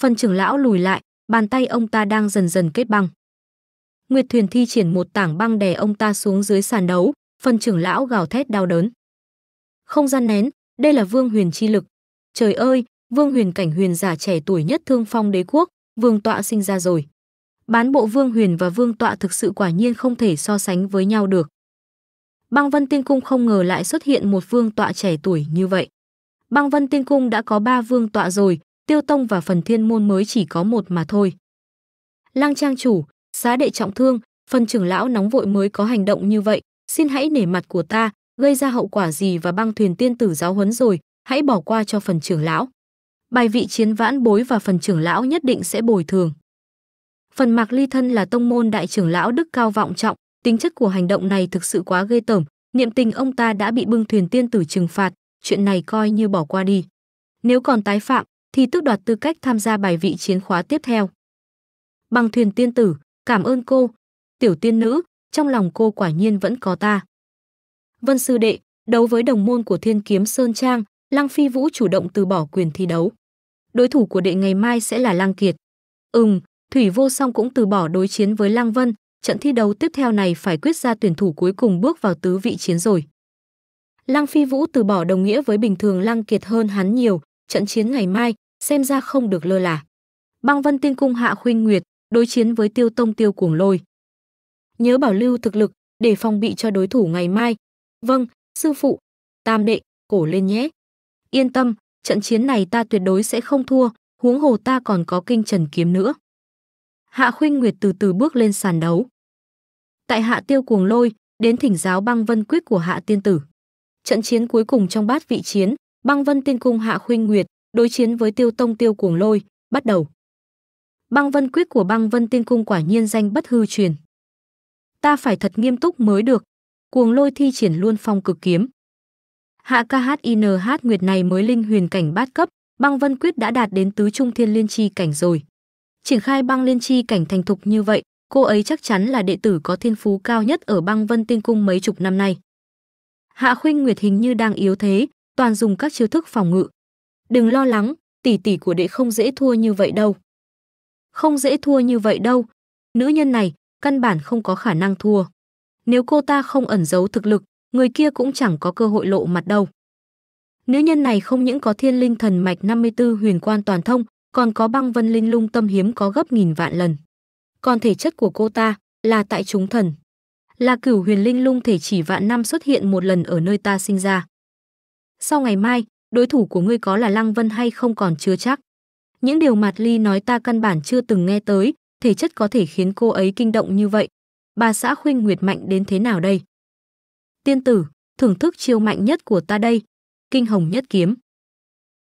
Phần trưởng lão lùi lại, bàn tay ông ta đang dần dần kết băng. Nguyệt Thuyền thi triển một tảng băng đè ông ta xuống dưới sàn đấu, phần trưởng lão gào thét đau đớn. Không gian nén, đây là vương huyền chi lực. Trời ơi, vương huyền cảnh huyền giả trẻ tuổi nhất thương phong đế quốc, vương tọa sinh ra rồi. Bán bộ vương huyền và vương tọa thực sự quả nhiên không thể so sánh với nhau được. Băng Vân Tiên Cung không ngờ lại xuất hiện một vương tọa trẻ tuổi như vậy. Băng Vân Tiên Cung đã có ba vương tọa rồi, Tiêu Tông và phần thiên môn mới chỉ có một mà thôi. Lang trang chủ, xá đệ trọng thương, phần trưởng lão nóng vội mới có hành động như vậy, xin hãy nể mặt của ta, gây ra hậu quả gì và băng thuyền tiên tử giáo huấn rồi, hãy bỏ qua cho phần trưởng lão. Bài vị chiến vãn bối và phần trưởng lão nhất định sẽ bồi thường. Phần Mạc Ly thân là tông môn đại trưởng lão đức cao vọng trọng, tính chất của hành động này thực sự quá ghê tởm, niệm tình ông ta đã bị bưng thuyền tiên tử trừng phạt, chuyện này coi như bỏ qua đi. Nếu còn tái phạm, thì tước đoạt tư cách tham gia bài vị chiến khóa tiếp theo. Bằng thuyền tiên tử, cảm ơn cô, tiểu tiên nữ, trong lòng cô quả nhiên vẫn có ta. Vân sư đệ, đấu với đồng môn của Thiên Kiếm Sơn Trang, Lăng Phi Vũ chủ động từ bỏ quyền thi đấu. Đối thủ của đệ ngày mai sẽ là Lăng Kiệt. Ừm, Thủy Vô Song cũng từ bỏ đối chiến với Lăng Vân, trận thi đấu tiếp theo này phải quyết ra tuyển thủ cuối cùng bước vào tứ vị chiến rồi. Lăng Phi Vũ từ bỏ đồng nghĩa với bình thường Lăng Kiệt hơn hắn nhiều, trận chiến ngày mai xem ra không được lơ là. Băng Vân Tiên Cung Hạ Khuynh Nguyệt đối chiến với Tiêu Tông Tiêu Cuồng Lôi. Nhớ bảo lưu thực lực để phòng bị cho đối thủ ngày mai. Vâng, sư phụ, tam đệ, cổ lên nhé. Yên tâm, trận chiến này ta tuyệt đối sẽ không thua, huống hồ ta còn có kinh trần kiếm nữa. Hạ Khuynh Nguyệt từ từ bước lên sàn đấu. Tại Hạ Tiêu Cuồng Lôi, đến thỉnh giáo băng vân quyết của Hạ Tiên Tử. Trận chiến cuối cùng trong bát vị chiến, Băng Vân Tiên Cung Hạ Khuynh Nguyệt, đối chiến với Tiêu Tông Tiêu Cuồng Lôi, bắt đầu. Băng Vân Quyết của Băng Vân Tiên Cung quả nhiên danh bất hư truyền. Ta phải thật nghiêm túc mới được. Cuồng Lôi thi triển luôn phong cực kiếm. Hạ Khinh Nguyệt này mới linh huyền cảnh bát cấp, Băng Vân Quyết đã đạt đến tứ trung thiên liên chi cảnh rồi. Triển khai băng liên chi cảnh thành thục như vậy, cô ấy chắc chắn là đệ tử có thiên phú cao nhất ở băng vân tiên cung mấy chục năm nay. Hạ khuynh Nguyệt hình như đang yếu thế, toàn dùng các chiêu thức phòng ngự. Đừng lo lắng, tỷ tỷ của đệ không dễ thua như vậy đâu. Không dễ thua như vậy đâu. Nữ nhân này, căn bản không có khả năng thua. Nếu cô ta không ẩn giấu thực lực, người kia cũng chẳng có cơ hội lộ mặt đâu. Nữ nhân này không những có thiên linh thần mạch 54 huyền quan toàn thông, còn có băng vân linh lung tâm hiếm có gấp nghìn vạn lần. Còn thể chất của cô ta là tại chúng thần. Là cửu huyền linh lung thể chỉ vạn năm xuất hiện một lần ở nơi ta sinh ra. Sau ngày mai, đối thủ của ngươi có là Lăng Vân hay không còn chưa chắc. Những điều Mạt Ly nói ta căn bản chưa từng nghe tới, thể chất có thể khiến cô ấy kinh động như vậy. Bà xã khuyên Nguyệt mạnh đến thế nào đây? Tiên tử, thưởng thức chiêu mạnh nhất của ta đây, kinh hồng nhất kiếm.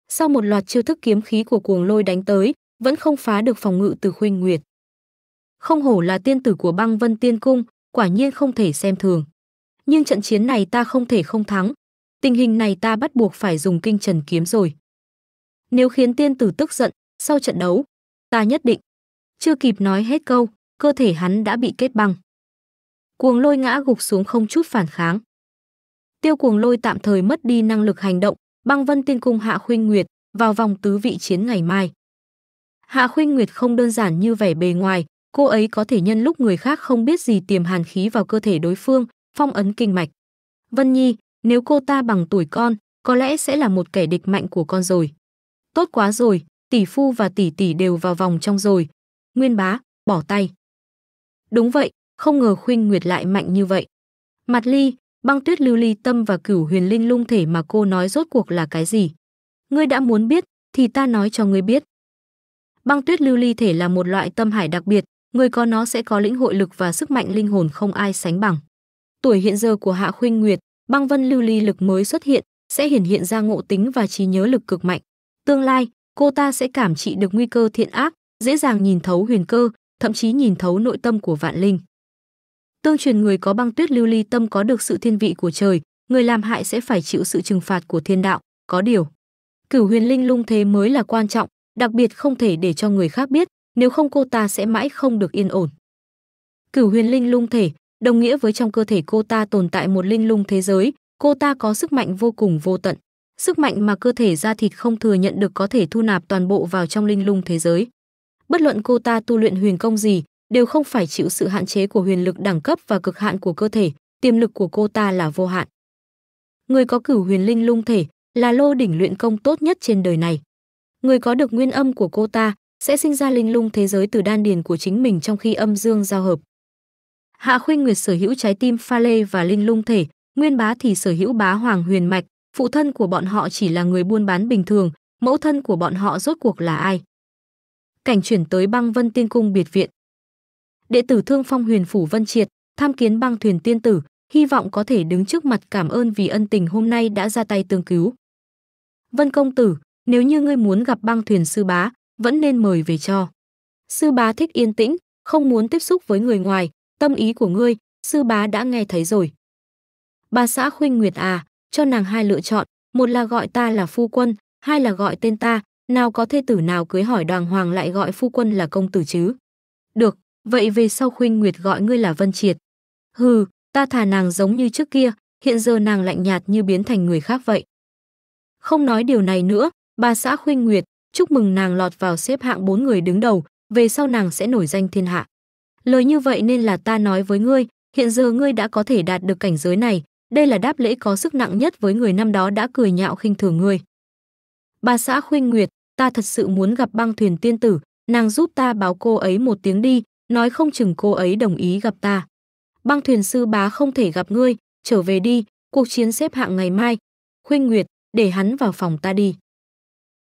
Sau một loạt chiêu thức kiếm khí của cuồng lôi đánh tới, vẫn không phá được phòng ngự từ khuyên Nguyệt. Không hổ là tiên tử của băng vân tiên cung, quả nhiên không thể xem thường. Nhưng trận chiến này ta không thể không thắng, Tình hình này ta bắt buộc phải dùng kinh trần kiếm rồi. Nếu khiến tiên tử tức giận, sau trận đấu, ta nhất định. Chưa kịp nói hết câu, cơ thể hắn đã bị kết băng. Cuồng lôi ngã gục xuống không chút phản kháng. Tiêu cuồng lôi tạm thời mất đi năng lực hành động, băng vân tiên cung hạ khuyên nguyệt, vào vòng tứ vị chiến ngày mai. Hạ khuyên nguyệt không đơn giản như vẻ bề ngoài, cô ấy có thể nhân lúc người khác không biết gì tiềm hàn khí vào cơ thể đối phương, phong ấn kinh mạch. Vân Nhi, nếu cô ta bằng tuổi con, có lẽ sẽ là một kẻ địch mạnh của con rồi. Tốt quá rồi, tỷ phu và tỷ tỷ đều vào vòng trong rồi. Nguyên bá, bỏ tay. Đúng vậy, không ngờ khuyên nguyệt lại mạnh như vậy. Mặt ly, băng tuyết lưu ly tâm và cửu huyền linh lung thể mà cô nói rốt cuộc là cái gì? Ngươi đã muốn biết, thì ta nói cho ngươi biết. Băng tuyết lưu ly thể là một loại tâm hải đặc biệt, người có nó sẽ có lĩnh hội lực và sức mạnh linh hồn không ai sánh bằng. Tuổi hiện giờ của Hạ Khuynh Nguyệt, băng vân lưu ly lực mới xuất hiện sẽ hiển hiện ra ngộ tính và trí nhớ lực cực mạnh. Tương lai, cô ta sẽ cảm trị được nguy cơ thiện ác, dễ dàng nhìn thấu huyền cơ, thậm chí nhìn thấu nội tâm của vạn linh. Tương truyền người có băng tuyết lưu ly tâm có được sự thiên vị của trời, người làm hại sẽ phải chịu sự trừng phạt của thiên đạo, có điều. Cửu huyền linh lung thế mới là quan trọng, đặc biệt không thể để cho người khác biết, nếu không cô ta sẽ mãi không được yên ổn. Cửu huyền linh lung thể đồng nghĩa với trong cơ thể cô ta tồn tại một linh lung thế giới, cô ta có sức mạnh vô cùng vô tận. Sức mạnh mà cơ thể da thịt không thừa nhận được có thể thu nạp toàn bộ vào trong linh lung thế giới. Bất luận cô ta tu luyện huyền công gì, đều không phải chịu sự hạn chế của huyền lực đẳng cấp và cực hạn của cơ thể, tiềm lực của cô ta là vô hạn. Người có cửu huyền linh lung thể là lô đỉnh luyện công tốt nhất trên đời này. Người có được nguyên âm của cô ta sẽ sinh ra linh lung thế giới từ đan điền của chính mình trong khi âm dương giao hợp. Hạ Khuynh Nguyệt sở hữu trái tim pha lê và linh lung thể, Nguyên Bá thì sở hữu bá hoàng huyền mạch, phụ thân của bọn họ chỉ là người buôn bán bình thường, mẫu thân của bọn họ rốt cuộc là ai? Cảnh chuyển tới Băng Vân Tiên Cung biệt viện. Đệ tử Thương Phong Huyền phủ Vân Triệt, tham kiến Băng Thuyền Tiên tử, hy vọng có thể đứng trước mặt cảm ơn vì ân tình hôm nay đã ra tay tương cứu. Vân công tử, nếu như ngươi muốn gặp Băng Thuyền sư bá, vẫn nên mời về cho. Sư bá thích yên tĩnh, không muốn tiếp xúc với người ngoài, tâm ý của ngươi, sư bá đã nghe thấy rồi. Bà xã khuyên Nguyệt à, cho nàng hai lựa chọn, một là gọi ta là phu quân, hai là gọi tên ta, nào có thê tử nào cưới hỏi đàng hoàng lại gọi phu quân là công tử chứ. Được, vậy về sau khuyên Nguyệt gọi ngươi là Vân Triệt. Hừ, ta thà nàng giống như trước kia, hiện giờ nàng lạnh nhạt như biến thành người khác vậy. Không nói điều này nữa, bà xã khuyên Nguyệt, chúc mừng nàng lọt vào xếp hạng bốn người đứng đầu, về sau nàng sẽ nổi danh thiên hạ lời như vậy nên là ta nói với ngươi, hiện giờ ngươi đã có thể đạt được cảnh giới này, đây là đáp lễ có sức nặng nhất với người năm đó đã cười nhạo khinh thường ngươi. Bà xã khuyên Nguyệt, ta thật sự muốn gặp băng thuyền tiên tử, nàng giúp ta báo cô ấy một tiếng đi, nói không chừng cô ấy đồng ý gặp ta. Băng thuyền sư bá không thể gặp ngươi, trở về đi, cuộc chiến xếp hạng ngày mai. Khuyên Nguyệt, để hắn vào phòng ta đi.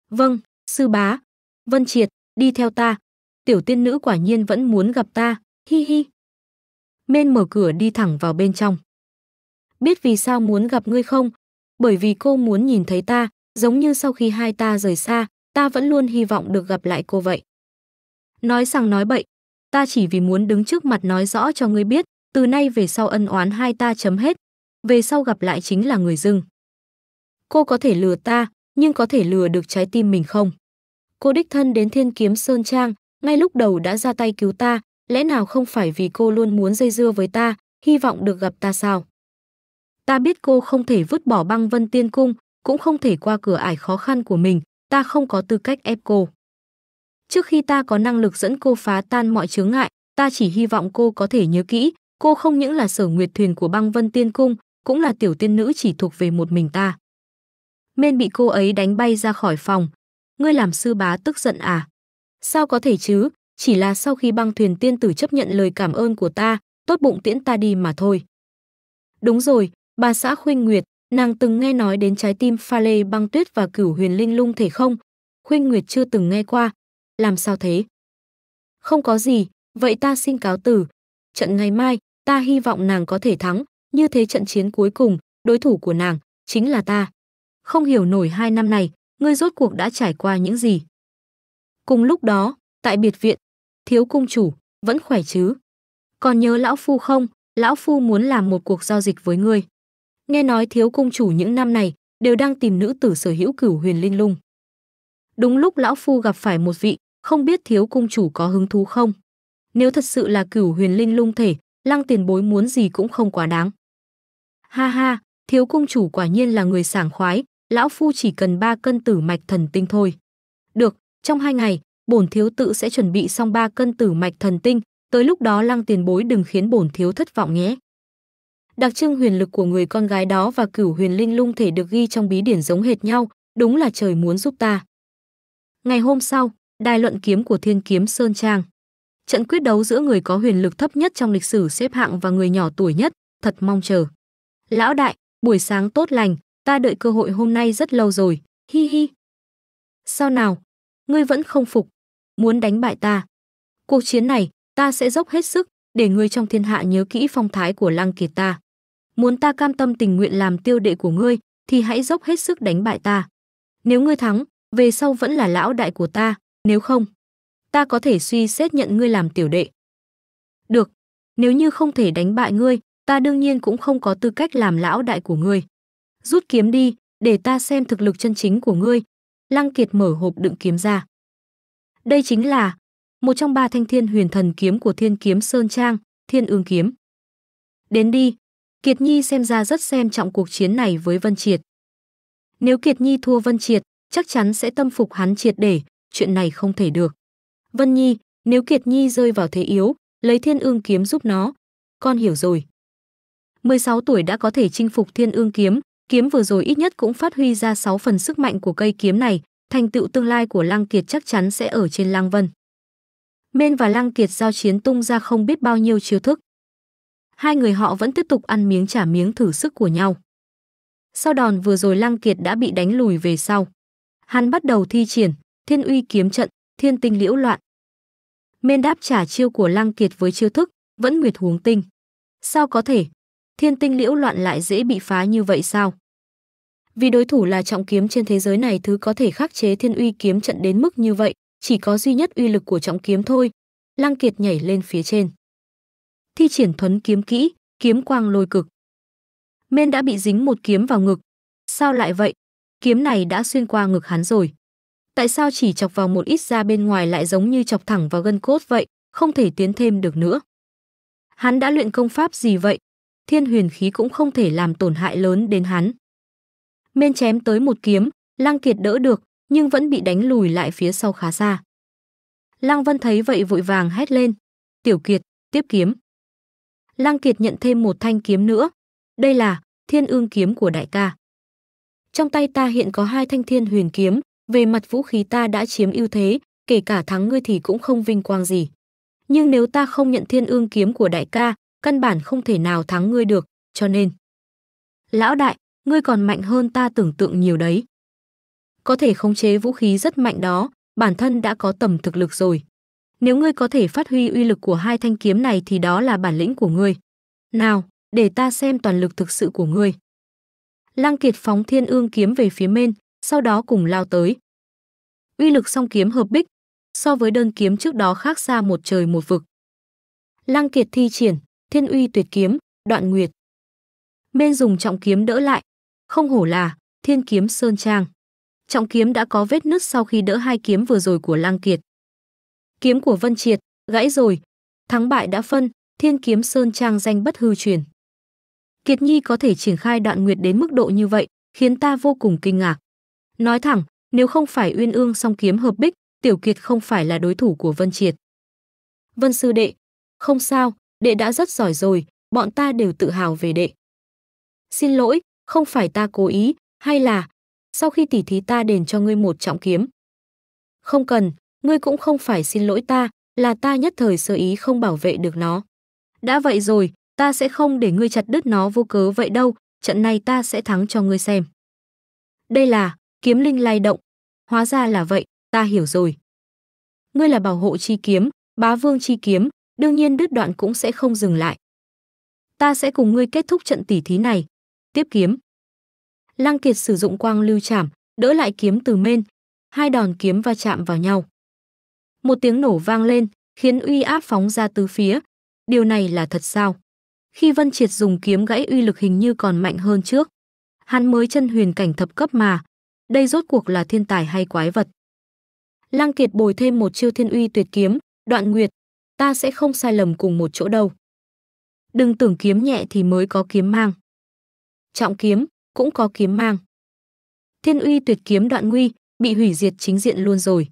Vâng, sư bá. Vân Triệt, đi theo ta. Tiểu tiên nữ quả nhiên vẫn muốn gặp ta, Hi hi. Mên mở cửa đi thẳng vào bên trong. Biết vì sao muốn gặp ngươi không? Bởi vì cô muốn nhìn thấy ta, giống như sau khi hai ta rời xa, ta vẫn luôn hy vọng được gặp lại cô vậy. Nói rằng nói bậy, ta chỉ vì muốn đứng trước mặt nói rõ cho ngươi biết, từ nay về sau ân oán hai ta chấm hết, về sau gặp lại chính là người dưng. Cô có thể lừa ta, nhưng có thể lừa được trái tim mình không? Cô đích thân đến Thiên Kiếm Sơn Trang, ngay lúc đầu đã ra tay cứu ta, lẽ nào không phải vì cô luôn muốn dây dưa với ta, hy vọng được gặp ta sao? Ta biết cô không thể vứt bỏ băng vân tiên cung, cũng không thể qua cửa ải khó khăn của mình, ta không có tư cách ép cô. Trước khi ta có năng lực dẫn cô phá tan mọi chướng ngại, ta chỉ hy vọng cô có thể nhớ kỹ, cô không những là sở nguyệt thuyền của băng vân tiên cung, cũng là tiểu tiên nữ chỉ thuộc về một mình ta. Mên bị cô ấy đánh bay ra khỏi phòng. Ngươi làm sư bá tức giận à? Sao có thể chứ, chỉ là sau khi băng thuyền tiên tử chấp nhận lời cảm ơn của ta, tốt bụng tiễn ta đi mà thôi. Đúng rồi, bà xã Khuynh Nguyệt, nàng từng nghe nói đến trái tim pha lê băng tuyết và cửu huyền linh lung thể không? Khuynh Nguyệt chưa từng nghe qua. Làm sao thế? Không có gì, vậy ta xin cáo tử. Trận ngày mai, ta hy vọng nàng có thể thắng, như thế trận chiến cuối cùng, đối thủ của nàng, chính là ta. Không hiểu nổi hai năm này, ngươi rốt cuộc đã trải qua những gì. Cùng lúc đó, tại biệt viện, thiếu cung chủ, vẫn khỏe chứ? Còn nhớ lão phu không? Lão phu muốn làm một cuộc giao dịch với ngươi. Nghe nói thiếu cung chủ những năm này đều đang tìm nữ tử sở hữu cửu huyền linh lung. Đúng lúc lão phu gặp phải một vị, không biết thiếu cung chủ có hứng thú không? Nếu thật sự là cửu huyền linh lung thể, lăng tiền bối muốn gì cũng không quá đáng. Ha ha, thiếu cung chủ quả nhiên là người sảng khoái, lão phu chỉ cần ba cân tử mạch thần tinh thôi. Được, trong hai ngày, bổn thiếu tự sẽ chuẩn bị xong ba cân tử mạch thần tinh, tới lúc đó lăng tiền bối đừng khiến bổn thiếu thất vọng nhé. Đặc trưng huyền lực của người con gái đó và cửu huyền linh lung thể được ghi trong bí điển giống hệt nhau, đúng là trời muốn giúp ta. Ngày hôm sau, đài luận kiếm của Thiên Kiếm Sơn Trang. Trận quyết đấu giữa người có huyền lực thấp nhất trong lịch sử xếp hạng và người nhỏ tuổi nhất, thật mong chờ. Lão đại, buổi sáng tốt lành, ta đợi cơ hội hôm nay rất lâu rồi, hi hi. Sao nào, ngươi vẫn không phục, muốn đánh bại ta. Cuộc chiến này, ta sẽ dốc hết sức, để ngươi trong thiên hạ nhớ kỹ phong thái của Lăng kỳ ta. Muốn ta cam tâm tình nguyện làm tiêu đệ của ngươi, thì hãy dốc hết sức đánh bại ta. Nếu ngươi thắng, về sau vẫn là lão đại của ta, nếu không, ta có thể suy xét nhận ngươi làm tiểu đệ. Được, nếu như không thể đánh bại ngươi, ta đương nhiên cũng không có tư cách làm lão đại của ngươi. Rút kiếm đi, để ta xem thực lực chân chính của ngươi, Lăng Kiệt mở hộp đựng kiếm ra. Đây chính là một trong ba thanh thiên huyền thần kiếm của Thiên Kiếm Sơn Trang, Thiên Ương kiếm. Đến đi, Kiệt Nhi xem ra rất xem trọng cuộc chiến này với Vân Triệt. Nếu Kiệt Nhi thua Vân Triệt, chắc chắn sẽ tâm phục hắn triệt để, chuyện này không thể được. Vân Nhi, nếu Kiệt Nhi rơi vào thế yếu, lấy Thiên Ương kiếm giúp nó. Con hiểu rồi. 16 tuổi đã có thể chinh phục Thiên Ương kiếm, Kiếm vừa rồi ít nhất cũng phát huy ra 6 phần sức mạnh của cây kiếm này, thành tựu tương lai của Lăng Kiệt chắc chắn sẽ ở trên Lăng Vân. Mên và Lăng Kiệt giao chiến tung ra không biết bao nhiêu chiêu thức. Hai người họ vẫn tiếp tục ăn miếng trả miếng thử sức của nhau. Sau đòn vừa rồi Lăng Kiệt đã bị đánh lùi về sau. Hắn bắt đầu thi triển, thiên uy kiếm trận, thiên tinh liễu loạn. Mên đáp trả chiêu của Lăng Kiệt với chiêu thức, vẫn nguyệt huống tinh. Sao có thể, thiên tinh liễu loạn lại dễ bị phá như vậy sao? Vì đối thủ là trọng kiếm trên thế giới này thứ có thể khắc chế thiên uy kiếm trận đến mức như vậy, chỉ có duy nhất uy lực của trọng kiếm thôi. Lăng Kiệt nhảy lên phía trên. Thi triển thuấn kiếm kỹ, kiếm quang lôi cực. Men đã bị dính một kiếm vào ngực. Sao lại vậy? Kiếm này đã xuyên qua ngực hắn rồi. Tại sao chỉ chọc vào một ít da bên ngoài lại giống như chọc thẳng vào gân cốt vậy, không thể tiến thêm được nữa? Hắn đã luyện công pháp gì vậy, thiên huyền khí cũng không thể làm tổn hại lớn đến hắn. Mên chém tới một kiếm, Lăng Kiệt đỡ được, nhưng vẫn bị đánh lùi lại phía sau khá xa. Lăng Vân thấy vậy vội vàng hét lên, "Tiểu Kiệt, tiếp kiếm." Lăng Kiệt nhận thêm một thanh kiếm nữa, đây là Thiên Ương kiếm của đại ca. Trong tay ta hiện có hai thanh Thiên Huyền kiếm, về mặt vũ khí ta đã chiếm ưu thế, kể cả thắng ngươi thì cũng không vinh quang gì. Nhưng nếu ta không nhận Thiên Ương kiếm của đại ca, căn bản không thể nào thắng ngươi được, cho nên. Lão đại, ngươi còn mạnh hơn ta tưởng tượng nhiều đấy. Có thể khống chế vũ khí rất mạnh đó, bản thân đã có tầm thực lực rồi. Nếu ngươi có thể phát huy uy lực của hai thanh kiếm này thì đó là bản lĩnh của ngươi. Nào, để ta xem toàn lực thực sự của ngươi. Lăng Kiệt phóng thiên ương kiếm về phía bên, sau đó cùng lao tới. Uy lực song kiếm hợp bích, so với đơn kiếm trước đó khác xa một trời một vực. Lăng Kiệt thi triển, Thiên uy tuyệt kiếm, đoạn nguyệt. Bên dùng trọng kiếm đỡ lại, không hổ là Thiên kiếm sơn trang. Trọng kiếm đã có vết nứt sau khi đỡ hai kiếm vừa rồi của Lang Kiệt. Kiếm của Vân Triệt gãy rồi, thắng bại đã phân, Thiên kiếm sơn trang danh bất hư truyền. Kiệt Nhi có thể triển khai đoạn nguyệt đến mức độ như vậy, khiến ta vô cùng kinh ngạc. Nói thẳng, nếu không phải Uyên Ương song kiếm hợp bích, Tiểu Kiệt không phải là đối thủ của Vân Triệt. Vân sư đệ, không sao, đệ đã rất giỏi rồi, bọn ta đều tự hào về đệ. Xin lỗi, không phải ta cố ý, hay là sau khi tỉ thí ta đền cho ngươi một trọng kiếm. Không cần, ngươi cũng không phải xin lỗi ta, là ta nhất thời sơ ý không bảo vệ được nó. Đã vậy rồi, ta sẽ không để ngươi chặt đứt nó vô cớ vậy đâu, trận này ta sẽ thắng cho ngươi xem. Đây là kiếm linh lay động, hóa ra là vậy, ta hiểu rồi. Ngươi là bảo hộ chi kiếm, bá vương chi kiếm, đương nhiên đứt đoạn cũng sẽ không dừng lại. Ta sẽ cùng ngươi kết thúc trận tỉ thí này. Tiếp kiếm. Lăng Kiệt sử dụng quang lưu chảm, đỡ lại kiếm từ mên. Hai đòn kiếm va chạm vào nhau. Một tiếng nổ vang lên, khiến uy áp phóng ra tứ phía. Điều này là thật sao? Khi Vân Triệt dùng kiếm gãy uy lực hình như còn mạnh hơn trước. Hắn mới chân huyền cảnh thập cấp mà. Đây rốt cuộc là thiên tài hay quái vật? Lăng Kiệt bồi thêm một chiêu thiên uy tuyệt kiếm, đoạn nguyệt, ta sẽ không sai lầm cùng một chỗ đâu. Đừng tưởng kiếm nhẹ thì mới có kiếm mang. Trọng kiếm cũng có kiếm mang. Thiên uy tuyệt kiếm đoạn nguy, bị hủy diệt chính diện luôn rồi.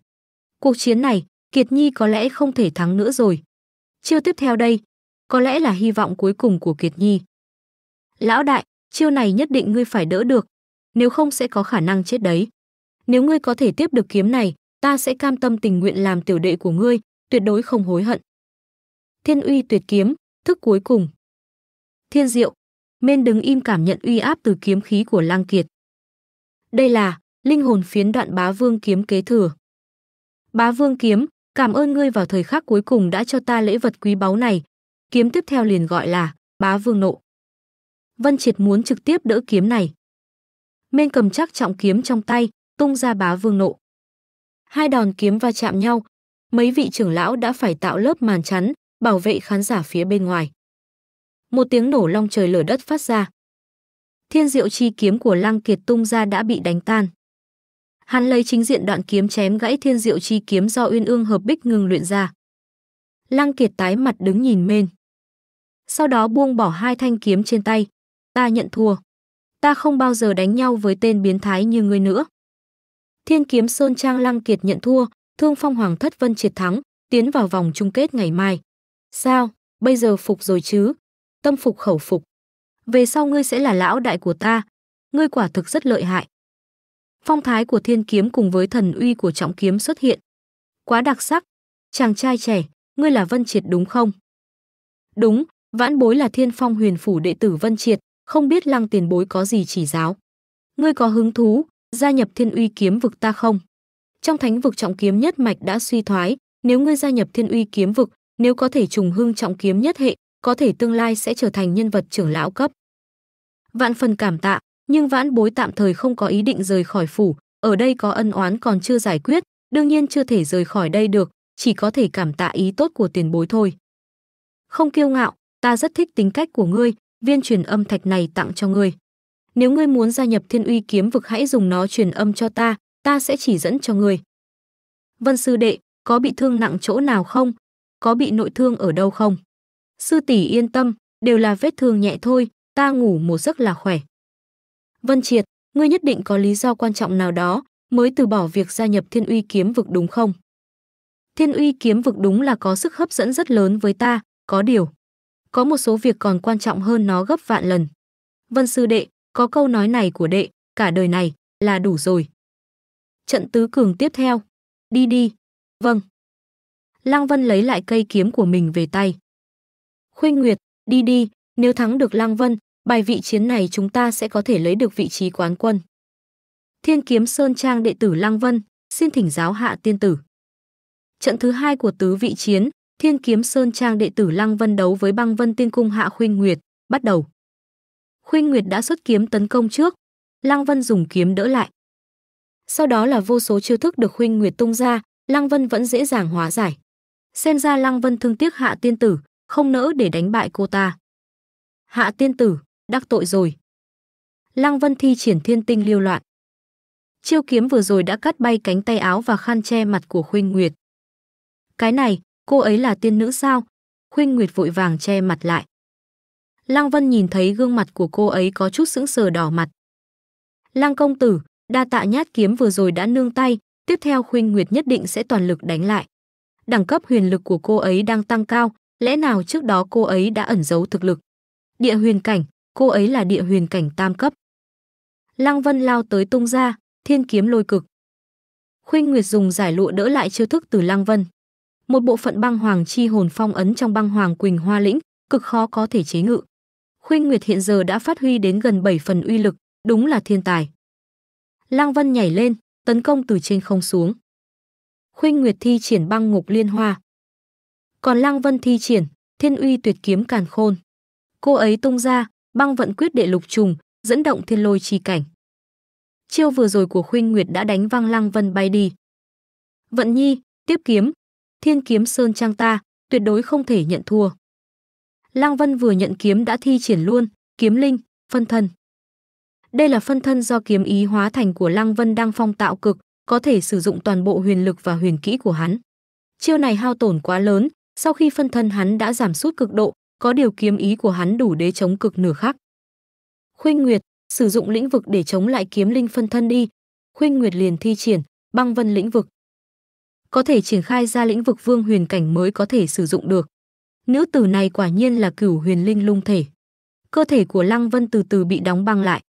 Cuộc chiến này, Kiệt Nhi có lẽ không thể thắng nữa rồi. Chiêu tiếp theo đây, có lẽ là hy vọng cuối cùng của Kiệt Nhi. Lão đại, chiêu này nhất định ngươi phải đỡ được, nếu không sẽ có khả năng chết đấy. Nếu ngươi có thể tiếp được kiếm này, ta sẽ cam tâm tình nguyện làm tiểu đệ của ngươi, tuyệt đối không hối hận. Thiên uy tuyệt kiếm, thức cuối cùng. Thiên diệu. men đứng im cảm nhận uy áp từ kiếm khí của Lang Kiệt. Đây là linh hồn phiến đoạn bá vương kiếm kế thừa. Bá vương kiếm, cảm ơn ngươi vào thời khắc cuối cùng đã cho ta lễ vật quý báu này. Kiếm tiếp theo liền gọi là bá vương nộ. Vân Triệt muốn trực tiếp đỡ kiếm này. Men cầm chắc trọng kiếm trong tay, tung ra bá vương nộ. Hai đòn kiếm va chạm nhau, mấy vị trưởng lão đã phải tạo lớp màn chắn, bảo vệ khán giả phía bên ngoài. Một tiếng nổ long trời lở đất phát ra. Thiên diệu chi kiếm của Lăng Kiệt tung ra đã bị đánh tan. Hắn lấy chính diện đoạn kiếm chém gãy thiên diệu chi kiếm do Uyên Ương hợp bích ngừng luyện ra. Lăng Kiệt tái mặt đứng nhìn mên. Sau đó buông bỏ hai thanh kiếm trên tay. Ta nhận thua. Ta không bao giờ đánh nhau với tên biến thái như ngươi nữa. Thiên kiếm Sơn Trang Lăng Kiệt nhận thua, Thương Phong Hoàng Thất Vân triệt thắng, tiến vào vòng chung kết ngày mai. Sao, bây giờ phục rồi chứ? Tâm phục khẩu phục. Về sau ngươi sẽ là lão đại của ta. Ngươi quả thực rất lợi hại. Phong thái của thiên kiếm cùng với thần uy của trọng kiếm xuất hiện. Quá đặc sắc. Chàng trai trẻ, ngươi là Vân Triệt đúng không? Đúng, vãn bối là thiên phong huyền phủ đệ tử Vân Triệt, không biết lăng tiền bối có gì chỉ giáo. Ngươi có hứng thú, gia nhập thiên uy kiếm vực ta không? Trong thánh vực trọng kiếm nhất mạch đã suy thoái, nếu ngươi gia nhập thiên uy kiếm vực, nếu có thể trùng hưng trọng kiếm nhất hệ, có thể tương lai sẽ trở thành nhân vật trưởng lão cấp. Vạn phần cảm tạ, nhưng vãn bối tạm thời không có ý định rời khỏi phủ, ở đây có ân oán còn chưa giải quyết, đương nhiên chưa thể rời khỏi đây được, chỉ có thể cảm tạ ý tốt của tiền bối thôi. Không kiêu ngạo, ta rất thích tính cách của ngươi, viên truyền âm thạch này tặng cho ngươi. Nếu ngươi muốn gia nhập thiên uy kiếm vực hãy dùng nó truyền âm cho ta, ta sẽ chỉ dẫn cho ngươi. Vân sư đệ, có bị thương nặng chỗ nào không? có bị nội thương ở đâu không? Sư tỷ yên tâm, đều là vết thương nhẹ thôi, ta ngủ một giấc là khỏe. Vân Triệt, ngươi nhất định có lý do quan trọng nào đó mới từ bỏ việc gia nhập Thiên Uy Kiếm vực đúng không? Thiên Uy Kiếm vực đúng là có sức hấp dẫn rất lớn với ta, có điều. Có một số việc còn quan trọng hơn nó gấp vạn lần. Vân sư đệ, có câu nói này của đệ, cả đời này, là đủ rồi. Trận tứ cường tiếp theo. Đi đi. Vâng. Lăng Vân lấy lại cây kiếm của mình về tay. Khuynh Nguyệt, đi đi, nếu thắng được Lăng Vân, bài vị chiến này chúng ta sẽ có thể lấy được vị trí quán quân. Thiên Kiếm Sơn Trang đệ tử Lăng Vân, xin thỉnh giáo hạ tiên tử. Trận thứ hai của tứ vị chiến, Thiên Kiếm Sơn Trang đệ tử Lăng Vân đấu với Băng Vân Tiên Cung Hạ Khuynh Nguyệt, bắt đầu. Khuynh Nguyệt đã xuất kiếm tấn công trước, Lăng Vân dùng kiếm đỡ lại. Sau đó là vô số chiêu thức được Khuynh Nguyệt tung ra, Lăng Vân vẫn dễ dàng hóa giải. Xem ra Lăng Vân thương tiếc Hạ Tiên Tử, không nỡ để đánh bại cô ta. Hạ Tiên Tử, đắc tội rồi. Lăng Vân thi triển thiên tinh Lưu loạn. Chiêu kiếm vừa rồi đã cắt bay cánh tay áo và khăn che mặt của Khuynh Nguyệt. Cái này, cô ấy là tiên nữ sao? Khuynh Nguyệt vội vàng che mặt lại. Lăng Vân nhìn thấy gương mặt của cô ấy có chút sững sờ đỏ mặt. Lăng công tử, đa tạ nhát kiếm vừa rồi đã nương tay, tiếp theo Khuynh Nguyệt nhất định sẽ toàn lực đánh lại đẳng cấp huyền lực của cô ấy đang tăng cao, lẽ nào trước đó cô ấy đã ẩn giấu thực lực. Địa huyền cảnh, cô ấy là địa huyền cảnh tam cấp. Lăng Vân lao tới tung ra, thiên kiếm lôi cực. Khuynh Nguyệt dùng giải lụa đỡ lại chiêu thức từ Lăng Vân. Một bộ phận băng hoàng chi hồn phong ấn trong băng hoàng quỳnh hoa lĩnh, cực khó có thể chế ngự. Khuynh Nguyệt hiện giờ đã phát huy đến gần 7 phần uy lực, đúng là thiên tài. Lăng Vân nhảy lên, tấn công từ trên không xuống. Khuynh Nguyệt thi triển băng ngục liên hoa. Còn Lăng Vân thi triển Thiên uy tuyệt kiếm càn khôn. Cô ấy tung ra băng vận quyết đệ lục trùng, dẫn động thiên lôi chi cảnh. Chiêu vừa rồi của Khuynh Nguyệt đã đánh văng Lăng Vân bay đi. Vận Nhi, tiếp kiếm, Thiên kiếm sơn trang ta, tuyệt đối không thể nhận thua. Lăng Vân vừa nhận kiếm đã thi triển luôn, kiếm linh, phân thân. Đây là phân thân do kiếm ý hóa thành của Lăng Vân đang phong tạo cực, có thể sử dụng toàn bộ huyền lực và huyền kỹ của hắn. Chiêu này hao tổn quá lớn, sau khi phân thân hắn đã giảm sút cực độ, có điều kiếm ý của hắn đủ để chống cực nửa khắc. Khuynh Nguyệt, sử dụng lĩnh vực để chống lại kiếm linh phân thân đi. Khuynh Nguyệt liền thi triển băng vân lĩnh vực. Có thể triển khai ra lĩnh vực vương huyền cảnh mới có thể sử dụng được. Nữ tử này quả nhiên là cửu huyền linh lung thể. Cơ thể của Lăng Vân từ từ bị đóng băng lại.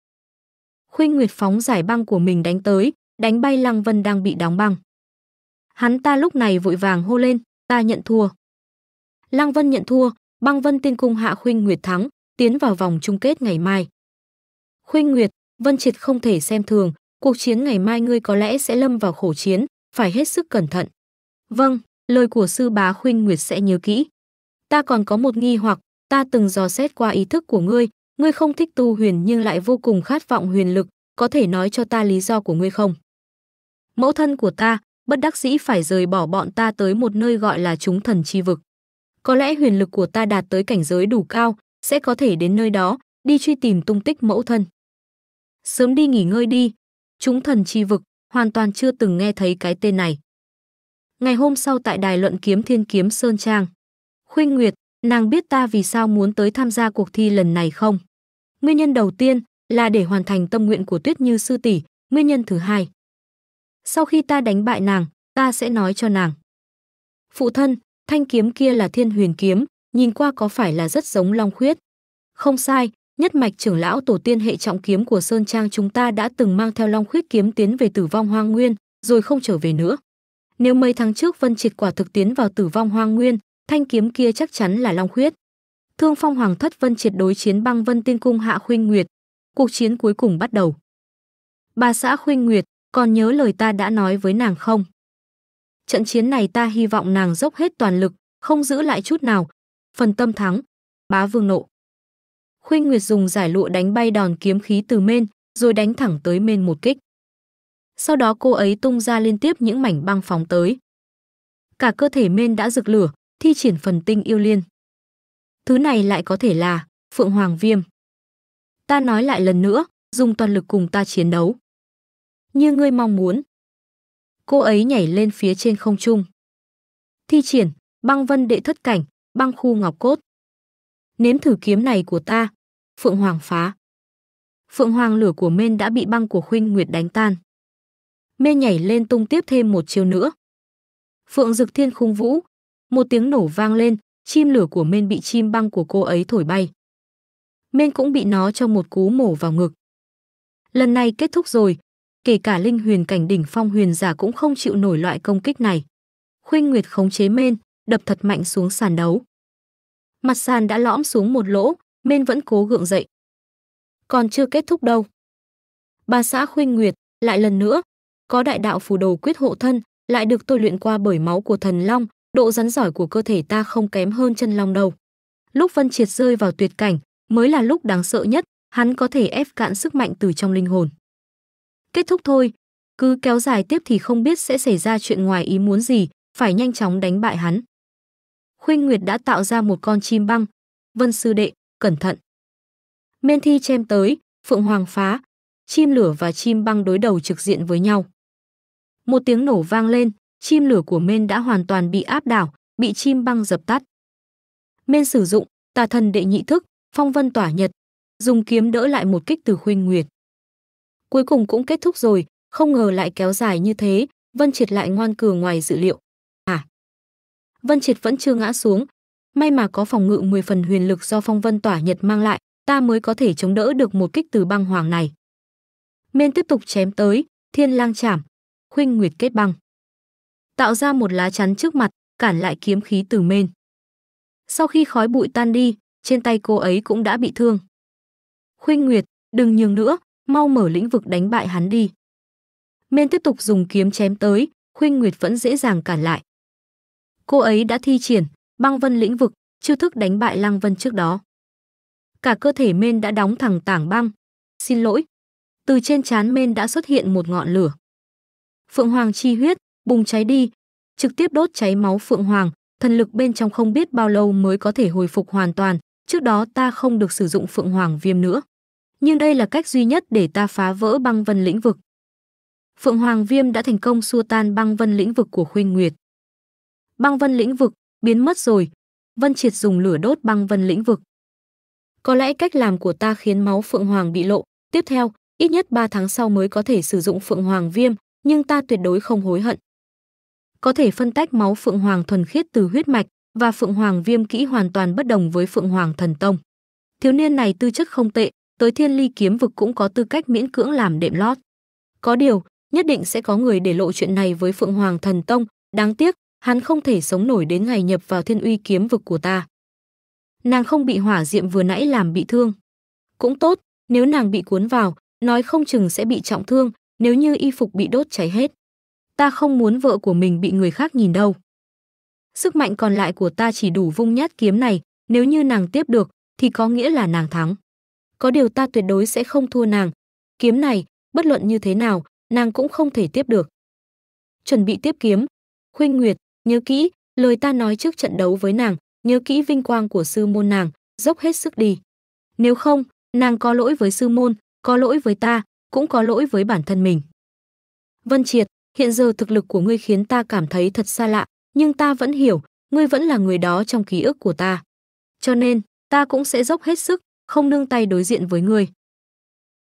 Khuynh Nguyệt phóng giải băng của mình đánh tới, đánh bay Lăng Vân đang bị đóng băng. Hắn ta lúc này vội vàng hô lên, ta nhận thua. Lăng Vân nhận thua, băng Vân Tiên Cung hạ Khuynh Nguyệt thắng, tiến vào vòng chung kết ngày mai. Khuynh Nguyệt, Vân Triệt không thể xem thường, cuộc chiến ngày mai ngươi có lẽ sẽ lâm vào khổ chiến, phải hết sức cẩn thận. Vâng, lời của sư bá Khuynh Nguyệt sẽ nhớ kỹ. Ta còn có một nghi hoặc, ta từng dò xét qua ý thức của ngươi, ngươi không thích tu huyền nhưng lại vô cùng khát vọng huyền lực, có thể nói cho ta lý do của ngươi không? mẫu thân của ta, bất đắc dĩ phải rời bỏ bọn ta tới một nơi gọi là chúng thần chi vực. Có lẽ huyền lực của ta đạt tới cảnh giới đủ cao, sẽ có thể đến nơi đó, đi truy tìm tung tích mẫu thân. Sớm đi nghỉ ngơi đi, chúng thần chi vực, hoàn toàn chưa từng nghe thấy cái tên này. Ngày hôm sau tại đài luận kiếm thiên kiếm Sơn Trang. Khuynh Nguyệt, nàng biết ta vì sao muốn tới tham gia cuộc thi lần này không? Nguyên nhân đầu tiên là để hoàn thành tâm nguyện của Tuyết Như sư tỷ, nguyên nhân thứ hai sau khi ta đánh bại nàng, ta sẽ nói cho nàng. Phụ thân, thanh kiếm kia là thiên huyền kiếm, nhìn qua có phải là rất giống long khuyết. Không sai, nhất mạch trưởng lão tổ tiên hệ trọng kiếm của Sơn Trang chúng ta đã từng mang theo long khuyết kiếm tiến về tử vong hoang nguyên, rồi không trở về nữa. Nếu mấy tháng trước Vân Triệt quả thực tiến vào tử vong hoang nguyên, thanh kiếm kia chắc chắn là long khuyết. Thương phong hoàng thất Vân Triệt đối chiến băng Vân Tiên Cung Hạ Khuynh Nguyệt. Cuộc chiến cuối cùng bắt đầu. Bà xã Khuynh Nguyệt, còn nhớ lời ta đã nói với nàng không? Trận chiến này ta hy vọng nàng dốc hết toàn lực, không giữ lại chút nào. Phần tâm thắng, bá vương nộ. Khuynh Nguyệt dùng giải lụa đánh bay đòn kiếm khí từ mên, rồi đánh thẳng tới mên một kích. Sau đó cô ấy tung ra liên tiếp những mảnh băng phóng tới. Cả cơ thể mên đã rực lửa, thi triển phần tinh yêu liên. Thứ này lại có thể là Phượng Hoàng Viêm. Ta nói lại lần nữa, dùng toàn lực cùng ta chiến đấu như ngươi mong muốn. Cô ấy nhảy lên phía trên không trung. Thi triển, băng vân đệ thất cảnh, băng khu ngọc cốt. Nếm thử kiếm này của ta, Phượng Hoàng phá. Phượng Hoàng lửa của Mên đã bị băng của Khuynh Nguyệt đánh tan. Mên nhảy lên tung tiếp thêm một chiêu nữa. Phượng Dực Thiên Khung Vũ, một tiếng nổ vang lên, chim lửa của Mên bị chim băng của cô ấy thổi bay. Mên cũng bị nó cho một cú mổ vào ngực. Lần này kết thúc rồi, kể cả linh huyền cảnh đỉnh phong huyền giả cũng không chịu nổi loại công kích này. Khuynh Nguyệt khống chế mên, đập thật mạnh xuống sàn đấu. Mặt sàn đã lõm xuống một lỗ, mên vẫn cố gượng dậy. Còn chưa kết thúc đâu. Bà xã Khuynh Nguyệt, lại lần nữa, có đại đạo phù đồ quyết hộ thân, lại được tôi luyện qua bởi máu của thần long, độ rắn giỏi của cơ thể ta không kém hơn chân long đâu. Lúc Vân Triệt rơi vào tuyệt cảnh, mới là lúc đáng sợ nhất, hắn có thể ép cạn sức mạnh từ trong linh hồn. Kết thúc thôi, cứ kéo dài tiếp thì không biết sẽ xảy ra chuyện ngoài ý muốn gì, phải nhanh chóng đánh bại hắn. Khuynh Nguyệt đã tạo ra một con chim băng. Vân sư đệ, cẩn thận. Men thi chém tới, phượng hoàng phá, chim lửa và chim băng đối đầu trực diện với nhau. Một tiếng nổ vang lên, chim lửa của Men đã hoàn toàn bị áp đảo, bị chim băng dập tắt. Men sử dụng tà thần đệ nhị thức, phong vân tỏa nhật, dùng kiếm đỡ lại một kích từ Khuynh Nguyệt cuối cùng cũng kết thúc rồi, không ngờ lại kéo dài như thế, Vân Triệt lại ngoan cường ngoài dự liệu. À, Vân Triệt vẫn chưa ngã xuống, may mà có phòng ngự 10 phần huyền lực do phong vân tỏa nhật mang lại, ta mới có thể chống đỡ được một kích từ băng hoàng này. Miên tiếp tục chém tới, thiên lang chạm, khuynh nguyệt kết băng. Tạo ra một lá chắn trước mặt, cản lại kiếm khí từ mên. Sau khi khói bụi tan đi, trên tay cô ấy cũng đã bị thương. Khuynh Nguyệt, đừng nhường nữa, mau mở lĩnh vực đánh bại hắn đi. Men tiếp tục dùng kiếm chém tới, Khuynh Nguyệt vẫn dễ dàng cản lại. Cô ấy đã thi triển băng vân lĩnh vực, chiêu thức đánh bại Lăng Vân trước đó. Cả cơ thể Men đã đóng thẳng tảng băng. Xin lỗi. Từ trên trán Men đã xuất hiện một ngọn lửa. Phượng Hoàng chi huyết bùng cháy đi, trực tiếp đốt cháy máu Phượng Hoàng, thần lực bên trong không biết bao lâu mới có thể hồi phục hoàn toàn, trước đó ta không được sử dụng Phượng Hoàng viêm nữa nhưng đây là cách duy nhất để ta phá vỡ băng vân lĩnh vực. Phượng Hoàng Viêm đã thành công xua tan băng vân lĩnh vực của Khuynh Nguyệt. Băng vân lĩnh vực biến mất rồi. Vân Triệt dùng lửa đốt băng vân lĩnh vực. Có lẽ cách làm của ta khiến máu Phượng Hoàng bị lộ, tiếp theo, ít nhất 3 tháng sau mới có thể sử dụng Phượng Hoàng Viêm, nhưng ta tuyệt đối không hối hận. Có thể phân tách máu Phượng Hoàng thuần khiết từ huyết mạch và Phượng Hoàng Viêm kỹ hoàn toàn bất đồng với Phượng Hoàng Thần Tông. Thiếu niên này tư chất không tệ, tới thiên ly kiếm vực cũng có tư cách miễn cưỡng làm đệm lót. Có điều, nhất định sẽ có người để lộ chuyện này với Phượng Hoàng Thần Tông, đáng tiếc, hắn không thể sống nổi đến ngày nhập vào thiên uy kiếm vực của ta. Nàng không bị hỏa diệm vừa nãy làm bị thương. Cũng tốt, nếu nàng bị cuốn vào, nói không chừng sẽ bị trọng thương, nếu như y phục bị đốt cháy hết. Ta không muốn vợ của mình bị người khác nhìn đâu. Sức mạnh còn lại của ta chỉ đủ vung nhát kiếm này, nếu như nàng tiếp được thì có nghĩa là nàng thắng có điều ta tuyệt đối sẽ không thua nàng. Kiếm này, bất luận như thế nào, nàng cũng không thể tiếp được. Chuẩn bị tiếp kiếm. Khuynh Nguyệt, nhớ kỹ, lời ta nói trước trận đấu với nàng, nhớ kỹ vinh quang của sư môn nàng, dốc hết sức đi. Nếu không, nàng có lỗi với sư môn, có lỗi với ta, cũng có lỗi với bản thân mình. Vân Triệt, hiện giờ thực lực của ngươi khiến ta cảm thấy thật xa lạ, nhưng ta vẫn hiểu, ngươi vẫn là người đó trong ký ức của ta. Cho nên, ta cũng sẽ dốc hết sức, không nương tay đối diện với người.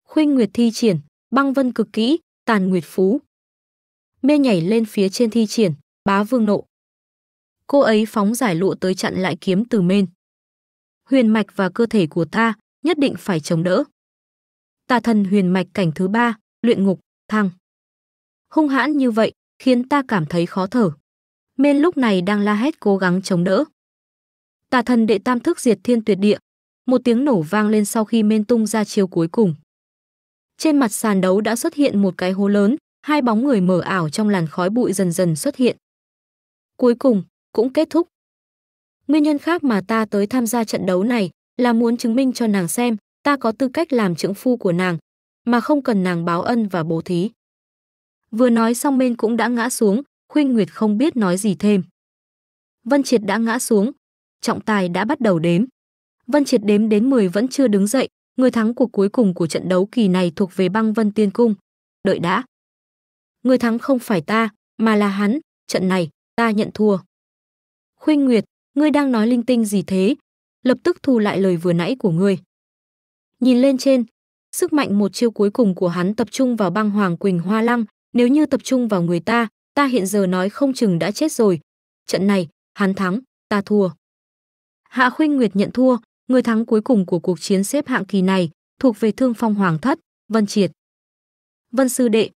Khuynh Nguyệt thi triển, băng vân cực kỹ, tàn nguyệt phú. Mê nhảy lên phía trên thi triển, bá vương nộ. Cô ấy phóng giải lụa tới chặn lại kiếm từ mên. Huyền mạch và cơ thể của ta nhất định phải chống đỡ. Tà thần huyền mạch cảnh thứ ba, luyện ngục, thăng. Hung hãn như vậy, khiến ta cảm thấy khó thở. Mên lúc này đang la hét cố gắng chống đỡ. Tà thần đệ tam thức diệt thiên tuyệt địa, một tiếng nổ vang lên sau khi men tung ra chiêu cuối cùng. Trên mặt sàn đấu đã xuất hiện một cái hố lớn, hai bóng người mờ ảo trong làn khói bụi dần dần xuất hiện. Cuối cùng, cũng kết thúc. Nguyên nhân khác mà ta tới tham gia trận đấu này là muốn chứng minh cho nàng xem ta có tư cách làm trưởng phu của nàng, mà không cần nàng báo ân và bố thí. Vừa nói xong bên cũng đã ngã xuống, Khuynh Nguyệt không biết nói gì thêm. Vân Triệt đã ngã xuống, trọng tài đã bắt đầu đếm. Vân Triệt đếm đến 10 vẫn chưa đứng dậy, người thắng cuộc cuối cùng của trận đấu kỳ này thuộc về Băng Vân Tiên Cung. Đợi đã. Người thắng không phải ta, mà là hắn, trận này ta nhận thua. Khuynh Nguyệt, ngươi đang nói linh tinh gì thế? Lập tức thu lại lời vừa nãy của ngươi. Nhìn lên trên, sức mạnh một chiêu cuối cùng của hắn tập trung vào Băng Hoàng Quỳnh Hoa Lăng, nếu như tập trung vào người ta, ta hiện giờ nói không chừng đã chết rồi. Trận này, hắn thắng, ta thua. Hạ Khuynh Nguyệt nhận thua, Người thắng cuối cùng của cuộc chiến xếp hạng kỳ này thuộc về Thương Phong Hoàng Thất, Vân Triệt. Vân Sư Đệ,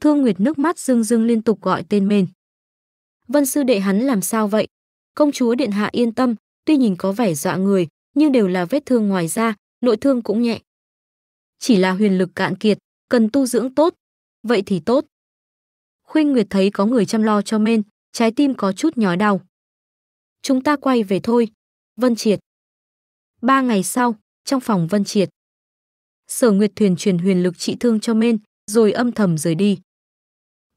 Thương Nguyệt nước mắt rưng rưng liên tục gọi tên mình. Vân Sư Đệ hắn làm sao vậy? Công chúa Điện Hạ yên tâm, tuy nhìn có vẻ dọa người, nhưng đều là vết thương ngoài da, nội thương cũng nhẹ. Chỉ là huyền lực cạn kiệt, cần tu dưỡng tốt, vậy thì tốt. Khuynh Nguyệt thấy có người chăm lo cho men, trái tim có chút nhói đau. Chúng ta quay về thôi. Vân Triệt, Ba ngày sau, trong phòng Vân Triệt, Sở Nguyệt Thuyền truyền huyền lực trị thương cho men, rồi âm thầm rời đi.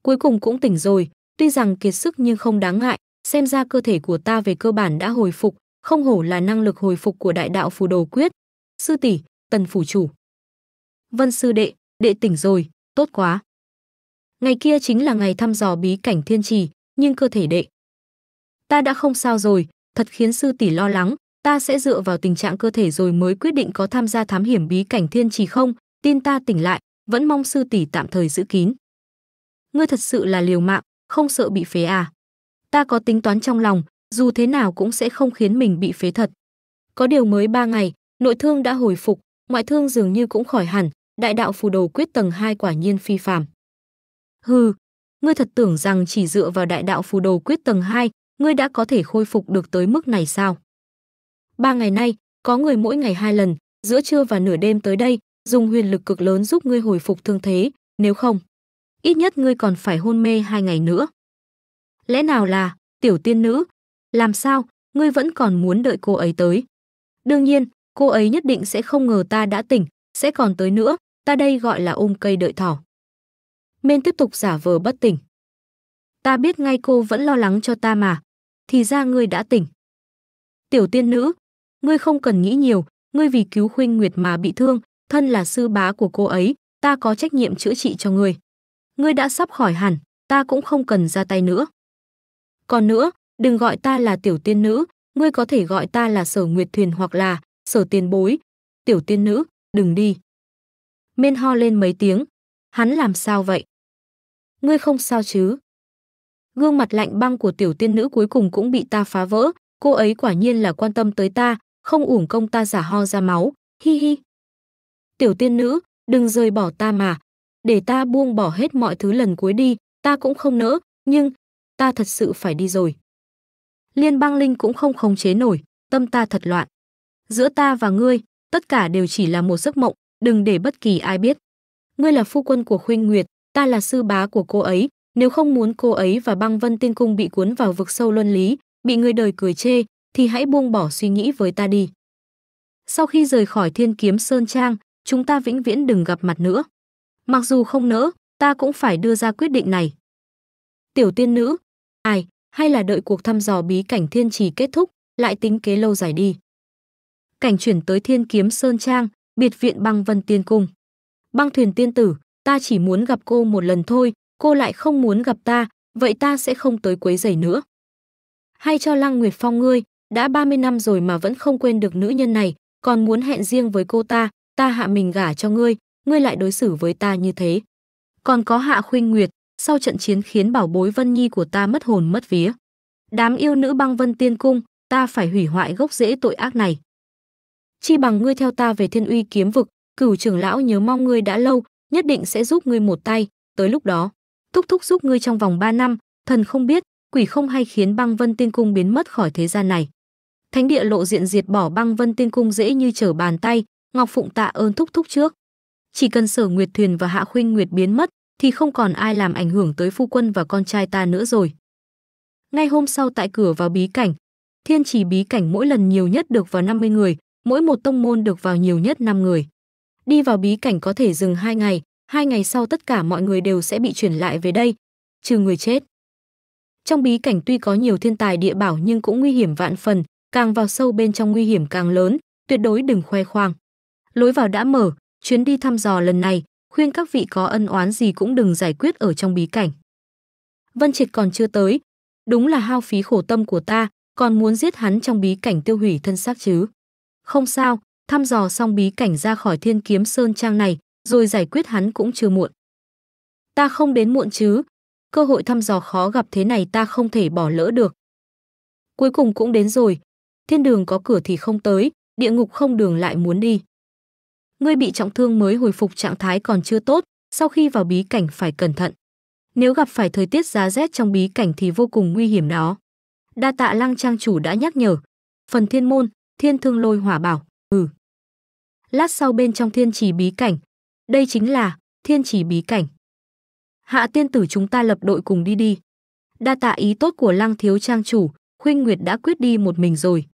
Cuối cùng cũng tỉnh rồi, tuy rằng kiệt sức nhưng không đáng ngại, xem ra cơ thể của ta về cơ bản đã hồi phục, không hổ là năng lực hồi phục của đại đạo phù đồ quyết. Sư tỷ, tần phủ chủ. Vân sư đệ, đệ tỉnh rồi, tốt quá. Ngày kia chính là ngày thăm dò bí cảnh thiên trì, nhưng cơ thể đệ. Ta đã không sao rồi, thật khiến sư tỷ lo lắng, ta sẽ dựa vào tình trạng cơ thể rồi mới quyết định có tham gia thám hiểm bí cảnh thiên trì không, tin ta tỉnh lại, vẫn mong sư tỷ tạm thời giữ kín. Ngươi thật sự là liều mạng, không sợ bị phế à? Ta có tính toán trong lòng, dù thế nào cũng sẽ không khiến mình bị phế thật. Có điều mới ba ngày, nội thương đã hồi phục, ngoại thương dường như cũng khỏi hẳn, đại đạo phù đồ quyết tầng 2 quả nhiên phi phàm. Hừ, ngươi thật tưởng rằng chỉ dựa vào đại đạo phù đồ quyết tầng 2, ngươi đã có thể khôi phục được tới mức này sao? Ba ngày nay, có người mỗi ngày hai lần, giữa trưa và nửa đêm tới đây, dùng huyền lực cực lớn giúp ngươi hồi phục thương thế, nếu không, ít nhất ngươi còn phải hôn mê hai ngày nữa. Lẽ nào là, tiểu tiên nữ, làm sao, ngươi vẫn còn muốn đợi cô ấy tới. Đương nhiên, cô ấy nhất định sẽ không ngờ ta đã tỉnh, sẽ còn tới nữa, ta đây gọi là ôm cây đợi thỏ. Mên tiếp tục giả vờ bất tỉnh. Ta biết ngay cô vẫn lo lắng cho ta mà, thì ra ngươi đã tỉnh. Tiểu tiên nữ, ngươi không cần nghĩ nhiều, ngươi vì cứu Khuynh Nguyệt mà bị thương, thân là sư bá của cô ấy, ta có trách nhiệm chữa trị cho ngươi. Ngươi đã sắp khỏi hẳn, ta cũng không cần ra tay nữa. Còn nữa, đừng gọi ta là tiểu tiên nữ, ngươi có thể gọi ta là Sở Nguyệt Thuyền hoặc là Sở Tiên Bối. Tiểu tiên nữ, đừng đi. Mên ho lên mấy tiếng. Hắn làm sao vậy? Ngươi không sao chứ? Gương mặt lạnh băng của tiểu tiên nữ cuối cùng cũng bị ta phá vỡ, cô ấy quả nhiên là quan tâm tới ta, không uổng công ta giả ho ra máu, hi hi. Tiểu tiên nữ, đừng rời bỏ ta mà, để ta buông bỏ hết mọi thứ lần cuối đi, ta cũng không nỡ, nhưng ta thật sự phải đi rồi. Liên bang linh cũng không khống chế nổi, tâm ta thật loạn. Giữa ta và ngươi, tất cả đều chỉ là một giấc mộng, đừng để bất kỳ ai biết. Ngươi là phu quân của Khuynh Nguyệt, ta là sư bá của cô ấy, nếu không muốn cô ấy và băng vân tiên cung bị cuốn vào vực sâu luân lý, bị người đời cười chê, thì hãy buông bỏ suy nghĩ với ta đi. Sau khi rời khỏi Thiên Kiếm Sơn Trang, chúng ta vĩnh viễn đừng gặp mặt nữa. Mặc dù không nỡ, ta cũng phải đưa ra quyết định này. Tiểu tiên nữ, ai, hay là đợi cuộc thăm dò bí cảnh thiên trì kết thúc, lại tính kế lâu dài đi. Cảnh chuyển tới Thiên Kiếm Sơn Trang, biệt viện băng vân tiên cung. Băng thuyền tiên tử, ta chỉ muốn gặp cô một lần thôi, cô lại không muốn gặp ta, vậy ta sẽ không tới quấy rầy nữa. Hay cho Lăng Nguyệt Phong ngươi, đã 30 năm rồi mà vẫn không quên được nữ nhân này, còn muốn hẹn riêng với cô ta, ta hạ mình gả cho ngươi, ngươi lại đối xử với ta như thế. Còn có Hạ Khuynh Nguyệt, sau trận chiến khiến bảo bối Vân Nhi của ta mất hồn mất vía. Đám yêu nữ băng Vân Tiên Cung, ta phải hủy hoại gốc rễ tội ác này. Chi bằng ngươi theo ta về Thiên Uy kiếm vực, cửu trưởng lão nhớ mong ngươi đã lâu, nhất định sẽ giúp ngươi một tay, tới lúc đó, thúc thúc giúp ngươi trong vòng 3 năm, thần không biết, quỷ không hay khiến băng Vân Tiên Cung biến mất khỏi thế gian này. Thánh địa lộ diện diệt bỏ băng vân tiên cung dễ như trở bàn tay, Ngọc Phụng tạ ơn thúc thúc trước. Chỉ cần Sở Nguyệt Thuyền và Hạ Khuynh Nguyệt biến mất, thì không còn ai làm ảnh hưởng tới phu quân và con trai ta nữa rồi. Ngay hôm sau tại cửa vào bí cảnh, thiên trì bí cảnh mỗi lần nhiều nhất được vào 50 người, mỗi một tông môn được vào nhiều nhất 5 người. Đi vào bí cảnh có thể dừng hai ngày, hai ngày sau tất cả mọi người đều sẽ bị chuyển lại về đây, trừ người chết. Trong bí cảnh tuy có nhiều thiên tài địa bảo nhưng cũng nguy hiểm vạn phần, càng vào sâu bên trong nguy hiểm càng lớn, tuyệt đối đừng khoe khoang. Lối vào đã mở, chuyến đi thăm dò lần này, khuyên các vị có ân oán gì cũng đừng giải quyết ở trong bí cảnh. Vân Triệt còn chưa tới, đúng là hao phí khổ tâm của ta, còn muốn giết hắn trong bí cảnh tiêu hủy thân xác chứ. Không sao, thăm dò xong bí cảnh ra khỏi thiên kiếm sơn trang này, rồi giải quyết hắn cũng chưa muộn. Ta không đến muộn chứ, cơ hội thăm dò khó gặp thế này ta không thể bỏ lỡ được. Cuối cùng cũng đến rồi, thiên đường có cửa thì không tới, địa ngục không đường lại muốn đi. Ngươi bị trọng thương mới hồi phục trạng thái còn chưa tốt, sau khi vào bí cảnh phải cẩn thận. Nếu gặp phải thời tiết giá rét trong bí cảnh thì vô cùng nguy hiểm đó. Đa tạ lăng trang chủ đã nhắc nhở. Phần thiên môn, thiên thương lôi hỏa bảo, ừ. Lát sau bên trong thiên trì bí cảnh. Đây chính là thiên trì bí cảnh. Hạ tiên tử chúng ta lập đội cùng đi đi. Đa tạ ý tốt của lăng thiếu trang chủ, khuynh nguyệt đã quyết đi một mình rồi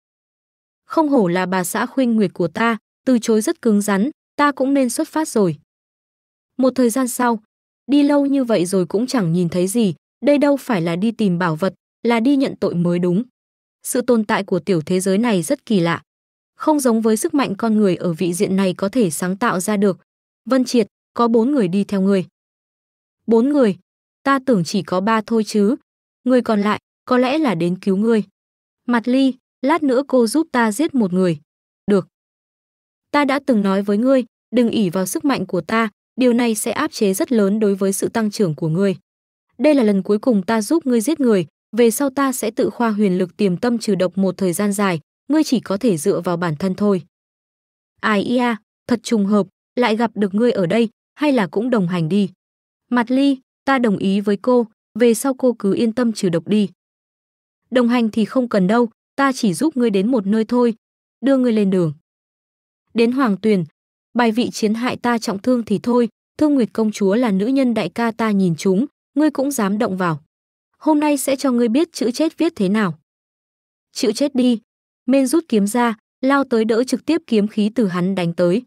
không hổ là bà xã khuyên nguyệt của ta, từ chối rất cứng rắn, ta cũng nên xuất phát rồi. Một thời gian sau, đi lâu như vậy rồi cũng chẳng nhìn thấy gì, đây đâu phải là đi tìm bảo vật, là đi nhận tội mới đúng. Sự tồn tại của tiểu thế giới này rất kỳ lạ. Không giống với sức mạnh con người ở vị diện này có thể sáng tạo ra được. Vân Triệt, có bốn người đi theo người. Bốn người, ta tưởng chỉ có ba thôi chứ. Người còn lại, có lẽ là đến cứu ngươi. Mặt ly, lát nữa cô giúp ta giết một người. Được. Ta đã từng nói với ngươi, đừng ỉ vào sức mạnh của ta, điều này sẽ áp chế rất lớn đối với sự tăng trưởng của ngươi. Đây là lần cuối cùng ta giúp ngươi giết người, về sau ta sẽ tự khoa huyền lực tiềm tâm trừ độc một thời gian dài, ngươi chỉ có thể dựa vào bản thân thôi. Ai ia, thật trùng hợp, lại gặp được ngươi ở đây, hay là cũng đồng hành đi. Mặt ly, ta đồng ý với cô, về sau cô cứ yên tâm trừ độc đi. Đồng hành thì không cần đâu, ta chỉ giúp ngươi đến một nơi thôi, đưa ngươi lên đường. Đến Hoàng Tuyền, bài vị chiến hại ta trọng thương thì thôi, Thương Nguyệt công chúa là nữ nhân đại ca ta nhìn chúng, ngươi cũng dám động vào. Hôm nay sẽ cho ngươi biết chữ chết viết thế nào. Chữ chết đi. Mên rút kiếm ra, lao tới đỡ trực tiếp kiếm khí từ hắn đánh tới.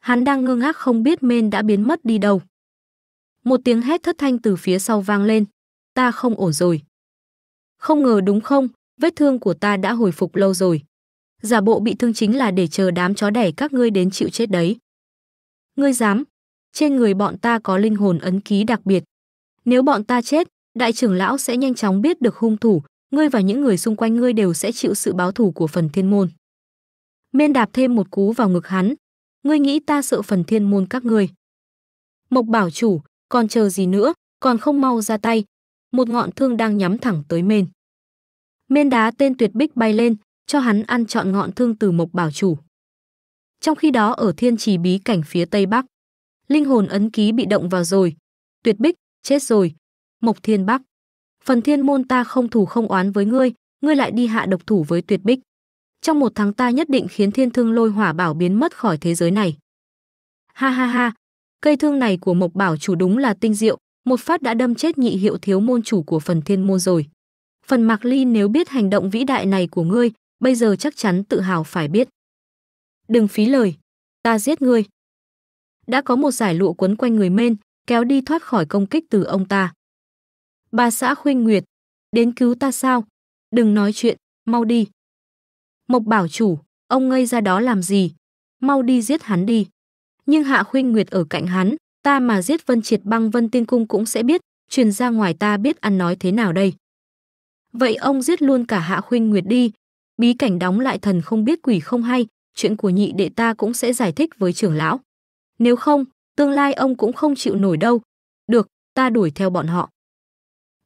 Hắn đang ngơ ngác không biết Mên đã biến mất đi đâu. Một tiếng hét thất thanh từ phía sau vang lên. Ta không ổn rồi. Không ngờ đúng không, vết thương của ta đã hồi phục lâu rồi. Giả bộ bị thương chính là để chờ đám chó đẻ các ngươi đến chịu chết đấy. Ngươi dám? Trên người bọn ta có linh hồn ấn ký đặc biệt. Nếu bọn ta chết, đại trưởng lão sẽ nhanh chóng biết được hung thủ, ngươi và những người xung quanh ngươi đều sẽ chịu sự báo thù của phần thiên môn. Miên đạp thêm một cú vào ngực hắn. Ngươi nghĩ ta sợ phần thiên môn các ngươi. Mộc bảo chủ, còn chờ gì nữa, còn không mau ra tay. Một ngọn thương đang nhắm thẳng tới mên. Miên đá tên tuyệt bích bay lên, cho hắn ăn chọn ngọn thương từ mộc bảo chủ. Trong khi đó ở thiên trì bí cảnh phía tây bắc, linh hồn ấn ký bị động vào rồi. Tuyệt bích, chết rồi. Mộc thiên bắc. Phần thiên môn ta không thủ không oán với ngươi, ngươi lại đi hạ độc thủ với tuyệt bích. Trong một tháng ta nhất định khiến thiên thương lôi hỏa bảo biến mất khỏi thế giới này. Ha ha ha, cây thương này của mộc bảo chủ đúng là tinh diệu, một phát đã đâm chết nhị hiệu thiếu môn chủ của phần thiên môn rồi. Phần Mạc Ly nếu biết hành động vĩ đại này của ngươi, bây giờ chắc chắn tự hào phải biết. Đừng phí lời, ta giết ngươi. Đã có một giải lụa quấn quanh người Men, kéo đi thoát khỏi công kích từ ông ta. Bà xã Khuyên Nguyệt, đến cứu ta sao? Đừng nói chuyện, mau đi. Mộc bảo chủ, ông ngây ra đó làm gì? Mau đi giết hắn đi. Nhưng Hạ Khuyên Nguyệt ở cạnh hắn, ta mà giết Vân Triệt Băng Vân Tiên Cung cũng sẽ biết, truyền ra ngoài ta biết ăn nói thế nào đây. Vậy ông giết luôn cả Hạ Khuynh Nguyệt đi. Bí cảnh đóng lại thần không biết quỷ không hay, chuyện của nhị đệ ta cũng sẽ giải thích với trưởng lão. Nếu không, tương lai ông cũng không chịu nổi đâu. Được, ta đuổi theo bọn họ.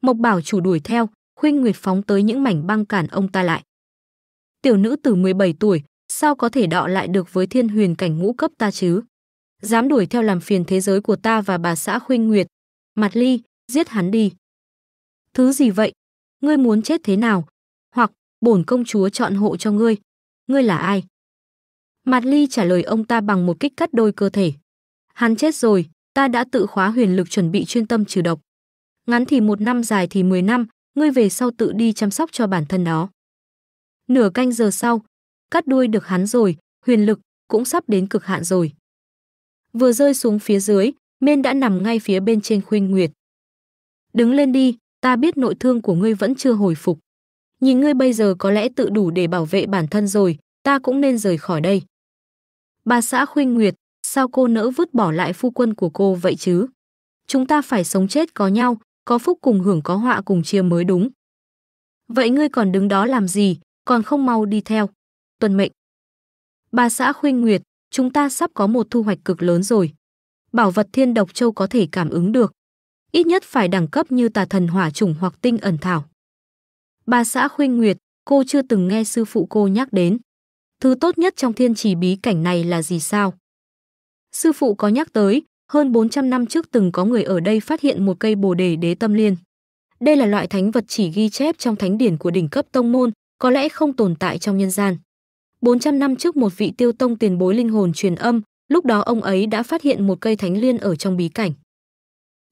Mộc Bảo chủ đuổi theo, Khuynh Nguyệt phóng tới những mảnh băng cản ông ta lại. Tiểu nữ từ 17 tuổi, sao có thể đọ lại được với thiên huyền cảnh ngũ cấp ta chứ? Dám đuổi theo làm phiền thế giới của ta và bà xã Khuynh Nguyệt. Mặt ly, giết hắn đi. Thứ gì vậy? ngươi muốn chết thế nào? Hoặc, bổn công chúa chọn hộ cho ngươi. Ngươi là ai? Mạt Ly trả lời ông ta bằng một kích cắt đôi cơ thể. Hắn chết rồi, ta đã tự khóa huyền lực chuẩn bị chuyên tâm trừ độc. Ngắn thì một năm dài thì 10 năm, ngươi về sau tự đi chăm sóc cho bản thân đó. Nửa canh giờ sau, cắt đuôi được hắn rồi, huyền lực cũng sắp đến cực hạn rồi. Vừa rơi xuống phía dưới, Mên đã nằm ngay phía bên trên khuyên nguyệt. Đứng lên đi, ta biết nội thương của ngươi vẫn chưa hồi phục. Nhìn ngươi bây giờ có lẽ tự đủ để bảo vệ bản thân rồi, ta cũng nên rời khỏi đây. Bà xã khuyên Nguyệt, sao cô nỡ vứt bỏ lại phu quân của cô vậy chứ? Chúng ta phải sống chết có nhau, có phúc cùng hưởng có họa cùng chia mới đúng. Vậy ngươi còn đứng đó làm gì, còn không mau đi theo. Tuần mệnh. Bà xã khuyên Nguyệt, chúng ta sắp có một thu hoạch cực lớn rồi. Bảo vật thiên độc châu có thể cảm ứng được, ít nhất phải đẳng cấp như tà thần hỏa chủng hoặc tinh ẩn thảo. Bà xã khuyên Nguyệt, cô chưa từng nghe sư phụ cô nhắc đến. Thứ tốt nhất trong thiên trì bí cảnh này là gì sao? Sư phụ có nhắc tới, hơn 400 năm trước từng có người ở đây phát hiện một cây bồ đề đế tâm liên. Đây là loại thánh vật chỉ ghi chép trong thánh điển của đỉnh cấp tông môn, có lẽ không tồn tại trong nhân gian. 400 năm trước một vị tiêu tông tiền bối linh hồn truyền âm, lúc đó ông ấy đã phát hiện một cây thánh liên ở trong bí cảnh.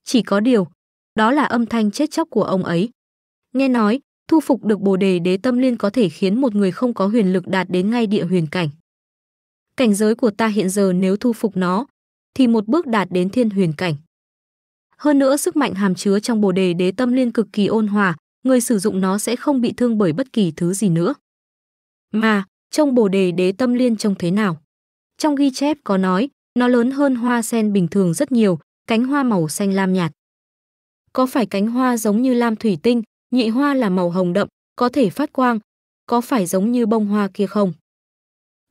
Chỉ có điều, đó là âm thanh chết chóc của ông ấy. Nghe nói, thu phục được Bồ Đề Đế Tâm Liên có thể khiến một người không có huyền lực đạt đến ngay địa huyền cảnh. Cảnh giới của ta hiện giờ nếu thu phục nó, thì một bước đạt đến thiên huyền cảnh. Hơn nữa sức mạnh hàm chứa trong Bồ Đề Đế Tâm Liên cực kỳ ôn hòa, người sử dụng nó sẽ không bị thương bởi bất kỳ thứ gì nữa. Mà, trong Bồ Đề Đế Tâm Liên trông thế nào? Trong ghi chép có nói, nó lớn hơn hoa sen bình thường rất nhiều, cánh hoa màu xanh lam nhạt. Có phải cánh hoa giống như lam thủy tinh, nhị hoa là màu hồng đậm, có thể phát quang, có phải giống như bông hoa kia không?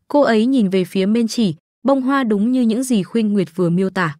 Cô ấy nhìn về phía bên chỉ, bông hoa đúng như những gì khuyên Nguyệt vừa miêu tả.